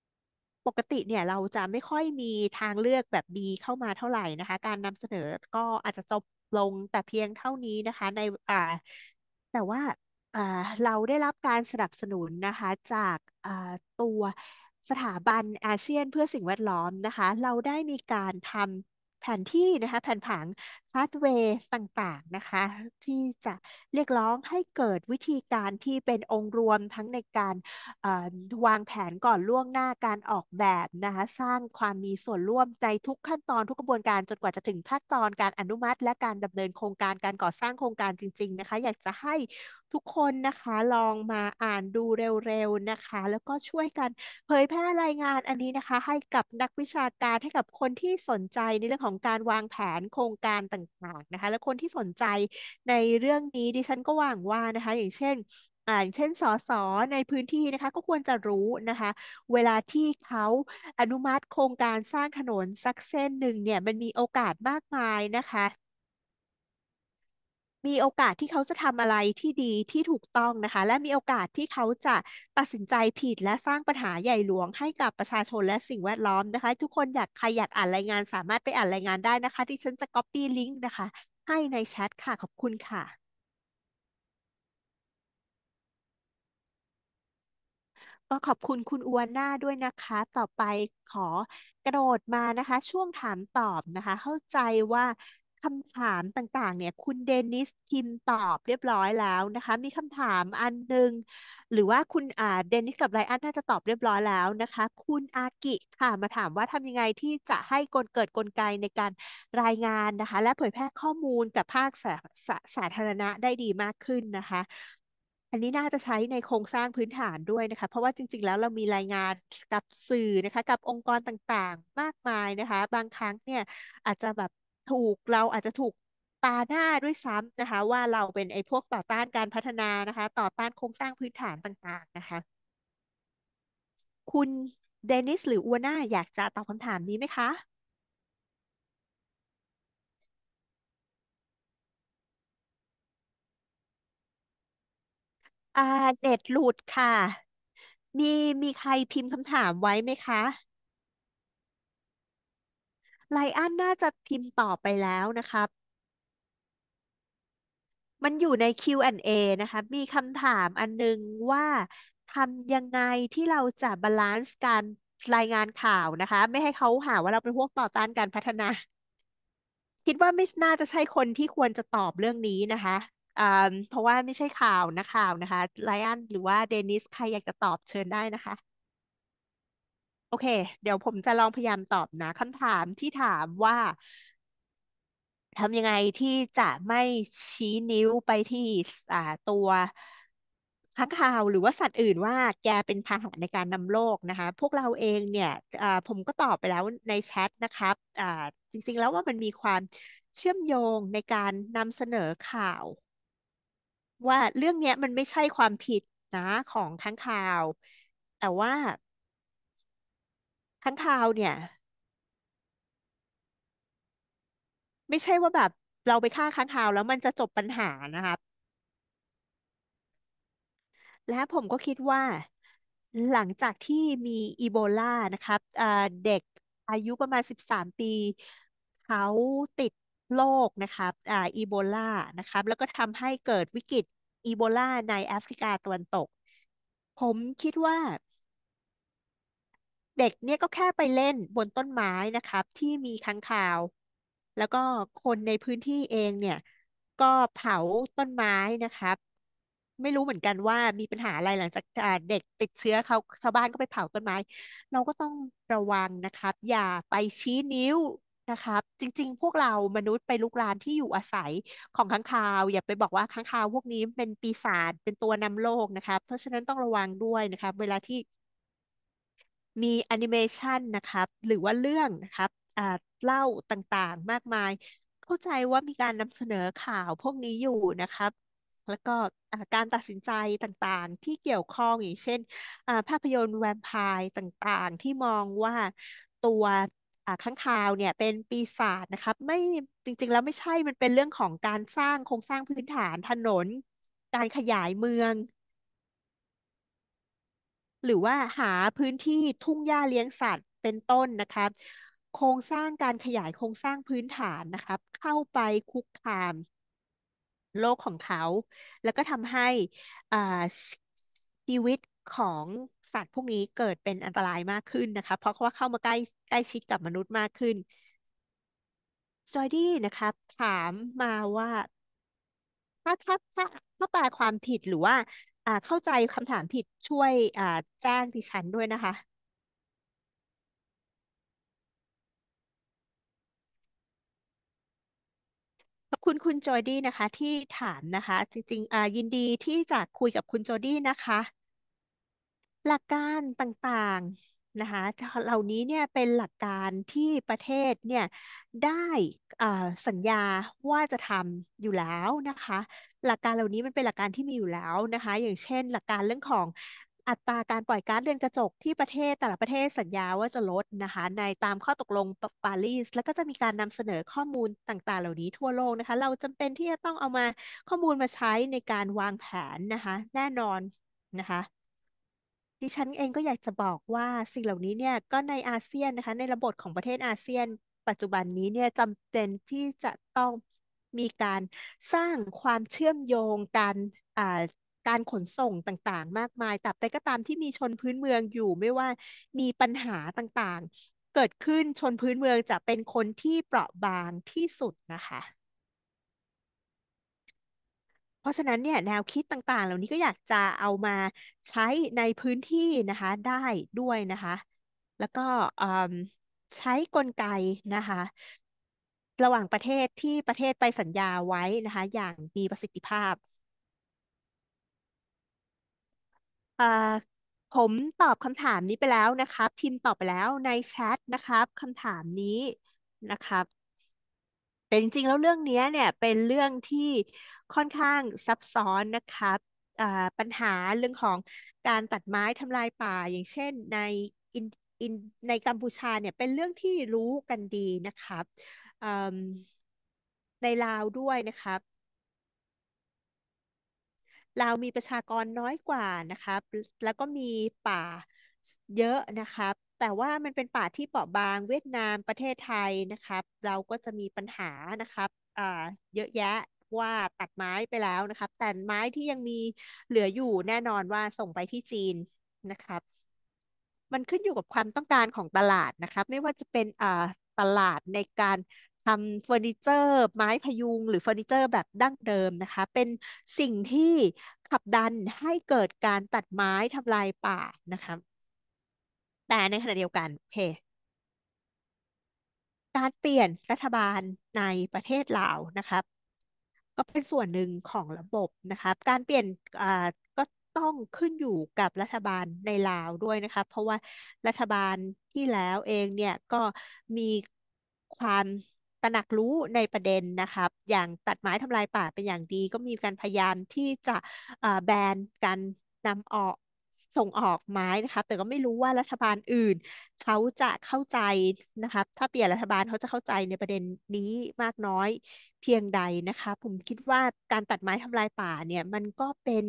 Speaker 1: ๆ ปกติเนี่ย เราจะไม่ค่อยมีทางเลือกแบบ B เข้ามาเท่าไหร่นะคะ การนำเสนอก็อาจจะจบลงแต่เพียงเท่านี้นะคะในอ่าแต่ว่าอ่าเราได้รับการสนับสนุนนะคะจากอ่าตัวสถาบันอาเซียนเพื่อสิ่งแวดล้อมนะคะ เราได้มีการทำแผนที่นะคะ แผนผังพาสเวย์ต่างๆนะคะ ที่จะเรียกร้องให้เกิดวิธีการที่เป็นองค์รวมทั้งในการวางแผนก่อนล่วงหน้าการออกแบบนะคะสร้างความมีส่วนร่วมในทุกขั้นตอนทุกกระบวนการจนกว่าจะถึงขั้นตอนการอนุมัติ และการดำเนินโครงการการก่อสร้างโครงการจริง ๆนะคะ อยากจะให้ทุกคนนะคะลองมาอ่านดูเร็วๆนะคะ แล้วก็ช่วยกันเผยแพร่รายงานอันนี้นะคะ ให้กับนักวิชาการให้กับคนที่สนใจในเรื่องของการวางแผนโครงการต่างต่างๆนะคะและคนที่สนใจในเรื่องนี้ดิฉันก็หวังว่านะคะอย่างเช่นอ่าเช่นสสในพื้นที่นะคะก็ควรจะรู้นะคะเวลาที่เขาอนุมัติโครงการสร้างถนนสักเส้นหนึ่งเนี่ยมันมีโอกาสมากมายนะคะมีโอกาสที่เขาจะทำอะไรที่ดีที่ถูกต้องนะคะ และมีโอกาสที่เขาจะตัดสินใจผิดและสร้างปัญหาใหญ่หลวงให้กับประชาชนและสิ่งแวดล้อมนะคะ ทุกคนอยากใครอยากอ่านรายงานสามารถไปอ่านรายงานได้นะคะ ที่ฉันจะก๊อปปี้ลิงก์นะคะให้ในแชทค่ะขอบคุณค่ะก็ขอบคุณคุณอวนหน้าด้วยนะคะ ต่อไปขอกระโดดมานะคะ ช่วงถามตอบนะคะ เข้าใจว่าคำถามต่างๆเนี่ยคุณเดนิสพิมพ์ตอบเรียบร้อยแล้วนะคะ มีคำถามอันหนึ่งหรือว่าคุณอ่าเดนิสกับไรอันน่าจะตอบเรียบร้อยแล้วนะคะ คุณอากิค่ะมาถามว่าทำยังไงที่จะให้กลเกิดกลไกในการรายงานนะคะและเผยแพร่ข้อมูลกับภาคสาสาสาธารณะได้ดีมากขึ้นนะคะอันนี้น่าจะใช้ในโครงสร้างพื้นฐานด้วยนะคะ เพราะว่าจริง ๆ แล้วเรามีรายงานกับสื่อนะคะกับองค์กรต่างๆมากมายนะคะบางครั้งเนี่ยอาจจะแบบถูกเราอาจจะถูกตาหน้าด้วยซ้ำนะคะว่าเราเป็นไอ้พวกต่อต้านการพัฒนานะคะ ต่อต้านโครงสร้างพื้นฐานต่างๆนะคะ คุณเดนิสหรืออัวน่าอยากจะตอบคำถามนี้ไหมคะ อ่าเน็ตหลุดค่ะมีมีใครพิมพ์คำถามไว้ไหมคะไลอัอนน่าจะพิมพ์ต่อไปแล้วนะครับ มันอยู่ใน Q&A นะคะ มีคำถามอันนึงว่าทำยังไงที่เราจะบาลานซ์การรายงานข่าวนะคะ ไม่ให้เขาหาว่าเราเป็นพวกต่อต้านการพัฒนา คิดว่าไม่น่าจะใช่คนที่ควรจะตอบเรื่องนี้นะคะเพราะว่าไม่ใช่ข่าวนะข่าวนะคะไลออนหรือว่าเดนิสใครอยากจะตอบเชิญได้นะคะโอเค เดี๋ยวผมจะลองพยายามตอบนะคำถามที่ถามว่าทำยังไงที่จะไม่ชี้นิ้วไปที่ตัวข้าง่าวหรือว่าสัตว์อื่นว่าแกเป็นพาหะในการนำโรคนะคะ พวกเราเองเนี่ยผมก็ตอบไปแล้วในแชทนะครับจริง ๆแล้วว่ามันมีความเชื่อมโยงในการนำเสนอข่าว ว่าเรื่องนี้มันไม่ใช่ความผิดนะของข้าง่าว แต่ว่าค้างคาวเนี่ย ไม่ใช่ว่าแบบเราไปฆ่าค้างคาวแล้วมันจะจบปัญหานะครับและผมก็คิดว่า หลังจากที่มีอีโบลานะครับ เด็กอายุประมาณ 13 ปี เขาติดโรคนะครับอ่าอีโบลานะครับ แล้วก็ทำให้เกิดวิกฤตอีโบลาในแอฟริกาตะวันตก ผมคิดว่าเด็กเนี่ยก็แค่ไปเล่นบนต้นไม้นะครับ ที่มีค้างคาว แล้วก็คนในพื้นที่เองเนี่ย ก็เผาต้นไม้นะครับ ไม่รู้เหมือนกันว่ามีปัญหาอะไรหลังจาก เด็กติดเชื้อเขาชาวบ้านก็ไปเผาต้นไม้ เราก็ต้องระวังนะครับ อย่าไปชี้นิ้วนะครับ จริงๆ พวกเรามนุษย์ไปรุกรานที่อยู่อาศัยของค้างคาว อย่าไปบอกว่าค้างคาวพวกนี้เป็นปีศาจเป็นตัวนำโรคนะครับ เพราะฉะนั้นต้องระวังด้วยนะครับ เวลาที่มีแอนิเมชันนะครับ หรือว่าเรื่องนะครับอ่าเล่าต่างๆมากมาย เข้าใจว่ามีการนำเสนอข่าวพวกนี้อยู่นะครับ แล้วก็การตัดสินใจต่างๆที่เกี่ยวข้อง อย่างเช่น ภาพยนตร์แวมไพร์ต่างๆ ที่มองว่าตัวข้างคาวเนี่ยเป็นปีศาจนะครับ ไม่จริง ๆ แล้วไม่ใช่มันเป็นเรื่องของการสร้างโครงสร้างพื้นฐานถนน การขยายเมืองหรือว่าหาพื้นที่ทุ่งหญ้าเลี้ยงสัตว์เป็นต้นนะคะโครงสร้างการขยายโครงสร้างพื้นฐานนะครับ เข้าไปคุกคามโลกของเขา แล้วก็ทำให้ชีวิตของสัตว์พวกนี้เกิดเป็นอันตรายมากขึ้นนะคะเพราะว่าเข้ามาใกล้ใกล้ชิดกับมนุษย์มากขึ้นจอยดี้นะครับ ถาม มาว่าถ้าถ้าถ้าถ้าแปลความผิดหรือว่าอ่าเข้าใจคำถามผิดช่วยอ่าแจ้งดิฉันด้วยนะคะ ขอบคุณคุณจอยดี้นะคะที่ถามนะคะ จริงๆอ่ายินดีที่จะคุยกับคุณจอยดี้นะคะ หลักการต่างๆนะคะเหล่านี้เนี่ยเป็นหลักการที่ประเทศเนี่ยได้สัญญาว่าจะทำอยู่แล้วนะคะ หลักการเหล่านี้มันเป็นหลักการที่มีอยู่แล้วนะคะ อย่างเช่น หลักการเรื่องของ อัตราการปล่อยก๊าซเรือนกระจกที่ประเทศแต่ละประเทศสัญญาว่าจะลดนะคะในตามข้อตกลงปารีสแล้วก็จะมีการนำเสนอข้อมูลต่าง ๆเหล่านี้ทั่วโลกนะคะ เราจำเป็นที่จะต้องเอามาข้อมูลมาใช้ในการวางแผนนะคะแน่นอนนะคะดิฉันเองก็อยากจะบอกว่าสิ่งเหล่านี้เนี่ยก็ในอาเซียนนะคะ ในระบบของประเทศอาเซียน ปัจจุบันนี้เนี่ยจำเป็นที่จะต้องมีการสร้างความเชื่อมโยงการอ่าการขนส่งต่างๆ มากมาย แต่แต่ก็ตามที่มีชนพื้นเมืองอยู่ไม่ว่ามีปัญหาต่างๆ เกิดขึ้นชนพื้นเมืองจะเป็นคนที่เปราะบางที่สุดนะคะเพราะฉะนั้นเนี่ยแนวคิดต่าง ๆ เหล่านี้ก็อยากจะเอามาใช้ในพื้นที่นะคะ ได้ด้วยนะคะ แล้วก็ใช้กลไกนะคะ ระหว่างประเทศที่ประเทศไปสัญญาไว้นะคะ อย่างมีประสิทธิภาพ ผมตอบคำถามนี้ไปแล้วนะครับพิมพ์ตอบไปแล้วในแชทนะครับคำถามนี้นะครับแต่จริงๆแล้วเรื่องนี้เนี่ยเป็นเรื่องที่ค่อนข้างซับซ้อนนะคะปัญหาเรื่องของการตัดไม้ทำลายป่า อย่างเช่นในอินอินในกัมพูชาเนี่ยเป็นเรื่องที่รู้กันดีนะครับในลาวด้วยนะครับลาวมีประชากรน้อยกว่านะครับ แล้วก็มีป่าเยอะนะครับแต่ว่ามันเป็นป่าที่เปราะบางเวียดนามประเทศไทยนะครับ เราก็จะมีปัญหานะครับอ่าเยอะแยะว่าตัดไม้ไปแล้วนะครับ แต่ไม้ที่ยังมีเหลืออยู่แน่นอนว่าส่งไปที่จีนนะครับ มันขึ้นอยู่กับความต้องการของตลาดนะครับ ไม่ว่าจะเป็นอ่าตลาดในการทำเฟอร์นิเจอร์ ไม้พยุงหรือเฟอร์นิเจอร์แบบดั้งเดิมนะคะเป็นสิ่งที่ขับดันให้เกิดการตัดไม้ทำลายป่านะคะแต่ในขณะเดียวกันเฮการเปลี่ยนรัฐบาลในประเทศลาวนะครับ ก็เป็นส่วนหนึ่งของระบบนะครับ การเปลี่ยนก็ต้องขึ้นอยู่กับรัฐบาลในลาวด้วยนะครับ เพราะว่ารัฐบาลที่แล้วเองเนี่ยก็มีความตระหนักรู้ในประเด็นนะครับ อย่างตัดไม้ทำลายป่าเป็นอย่างดี ก็มีการพยายามที่จะแบนการนำออกส่งออกไม้นะคะ แต่ก็ไม่รู้ว่ารัฐบาลอื่นเขาจะเข้าใจนะคะถ้าเปลี่ยนรัฐบาลเขาจะเข้าใจในประเด็นนี้มากน้อยเพียงใดนะคะ ผมคิดว่าการตัดไม้ทำลายป่าเนี่ยมันก็เป็น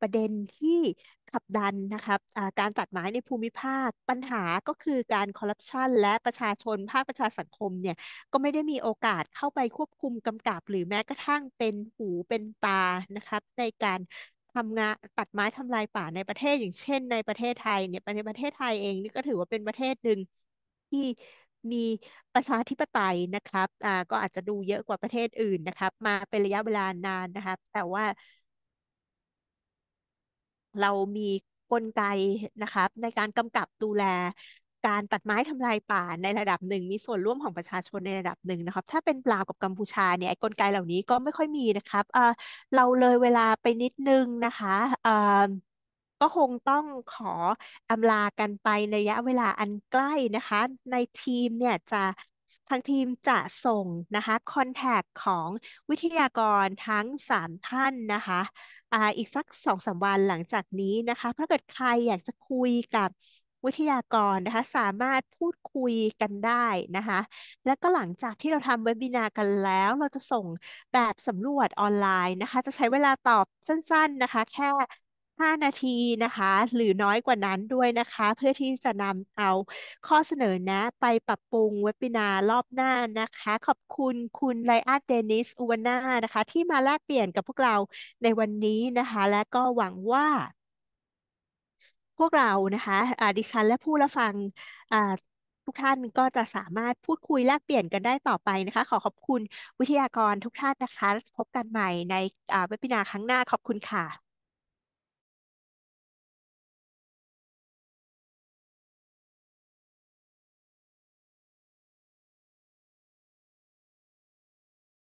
Speaker 1: ประเด็นที่ขับดันนะครับการตัดไม้ในภูมิภาคปัญหาก็คือการคอร์รัปชันและประชาชนภาคประชาสังคมเนี่ย ก็ไม่ได้มีโอกาสเข้าไปควบคุมกำกับ หรือแม้กระทั่งเป็นหูเป็นตานะครับในการทำงานตัดไม้ทำลายป่าในประเทศอย่างเช่นในประเทศไทยเนี่ยในประเทศไทยเองนี่ก็ถือว่าเป็นประเทศหนึ่งที่มีประชาธิปไตยนะครับอ่าก็อาจจะดูเยอะกว่าประเทศอื่นนะครับ มาเป็นระยะเวลานานนะครับ แต่ว่าเรามีกลไกนะครับ ในการกำกับดูแลการตัดไม้ทำลายป่าในระดับหนึ่งมีส่วนร่วมของประชาชนในระดับหนึ่งนะครับ ถ้าเป็นปลาวกับกัมพูชาเนี่ยกลไกเหล่านี้ก็ไม่ค่อยมีนะครับเเราเลยเวลาไปนิดนึงนะคะ ก็คงต้องขออำลากันไปในระยะเวลาอันใกล้นะคะ ในทีมเนี่ยจะทางทีมจะส่งนะคะคอนแทคของวิทยากรทั้ง3ท่านนะคะออีกสักสองสาวันหลังจากนี้นะคะถ้าเกิดใครอยากจะคุยกับวิทยากรนะคะ สามารถพูดคุยกันได้นะคะ และก็หลังจากที่เราทำเว็บบินากันแล้ว เราจะส่งแบบสำรวจออนไลน์นะคะ จะใช้เวลาตอบสั้นๆนะคะ แค่ 5 นาทีนะคะ หรือน้อยกว่านั้นด้วยนะคะ เพื่อที่จะนำเอาข้อเสนอแนะไปปรับปรุงเว็บินารอบหน้านะคะ ขอบคุณคุณไลอาเดนิสอุวาน่านะคะ ที่มาแลกเปลี่ยนกับพวกเราในวันนี้นะคะ และก็หวังว่าพวกเรานะคะาดิฉันและผู้รับฟังทุกท่านก็จะสามารถพูดคุยแลกเปลี่ยนกันได้ต่อไปนะคะ ขอขอบคุณวิทยากรทุกท่านนะคะ พบกันใหม่ในเว็บินาร์ครั้งหน้าขอบคุณค่ะ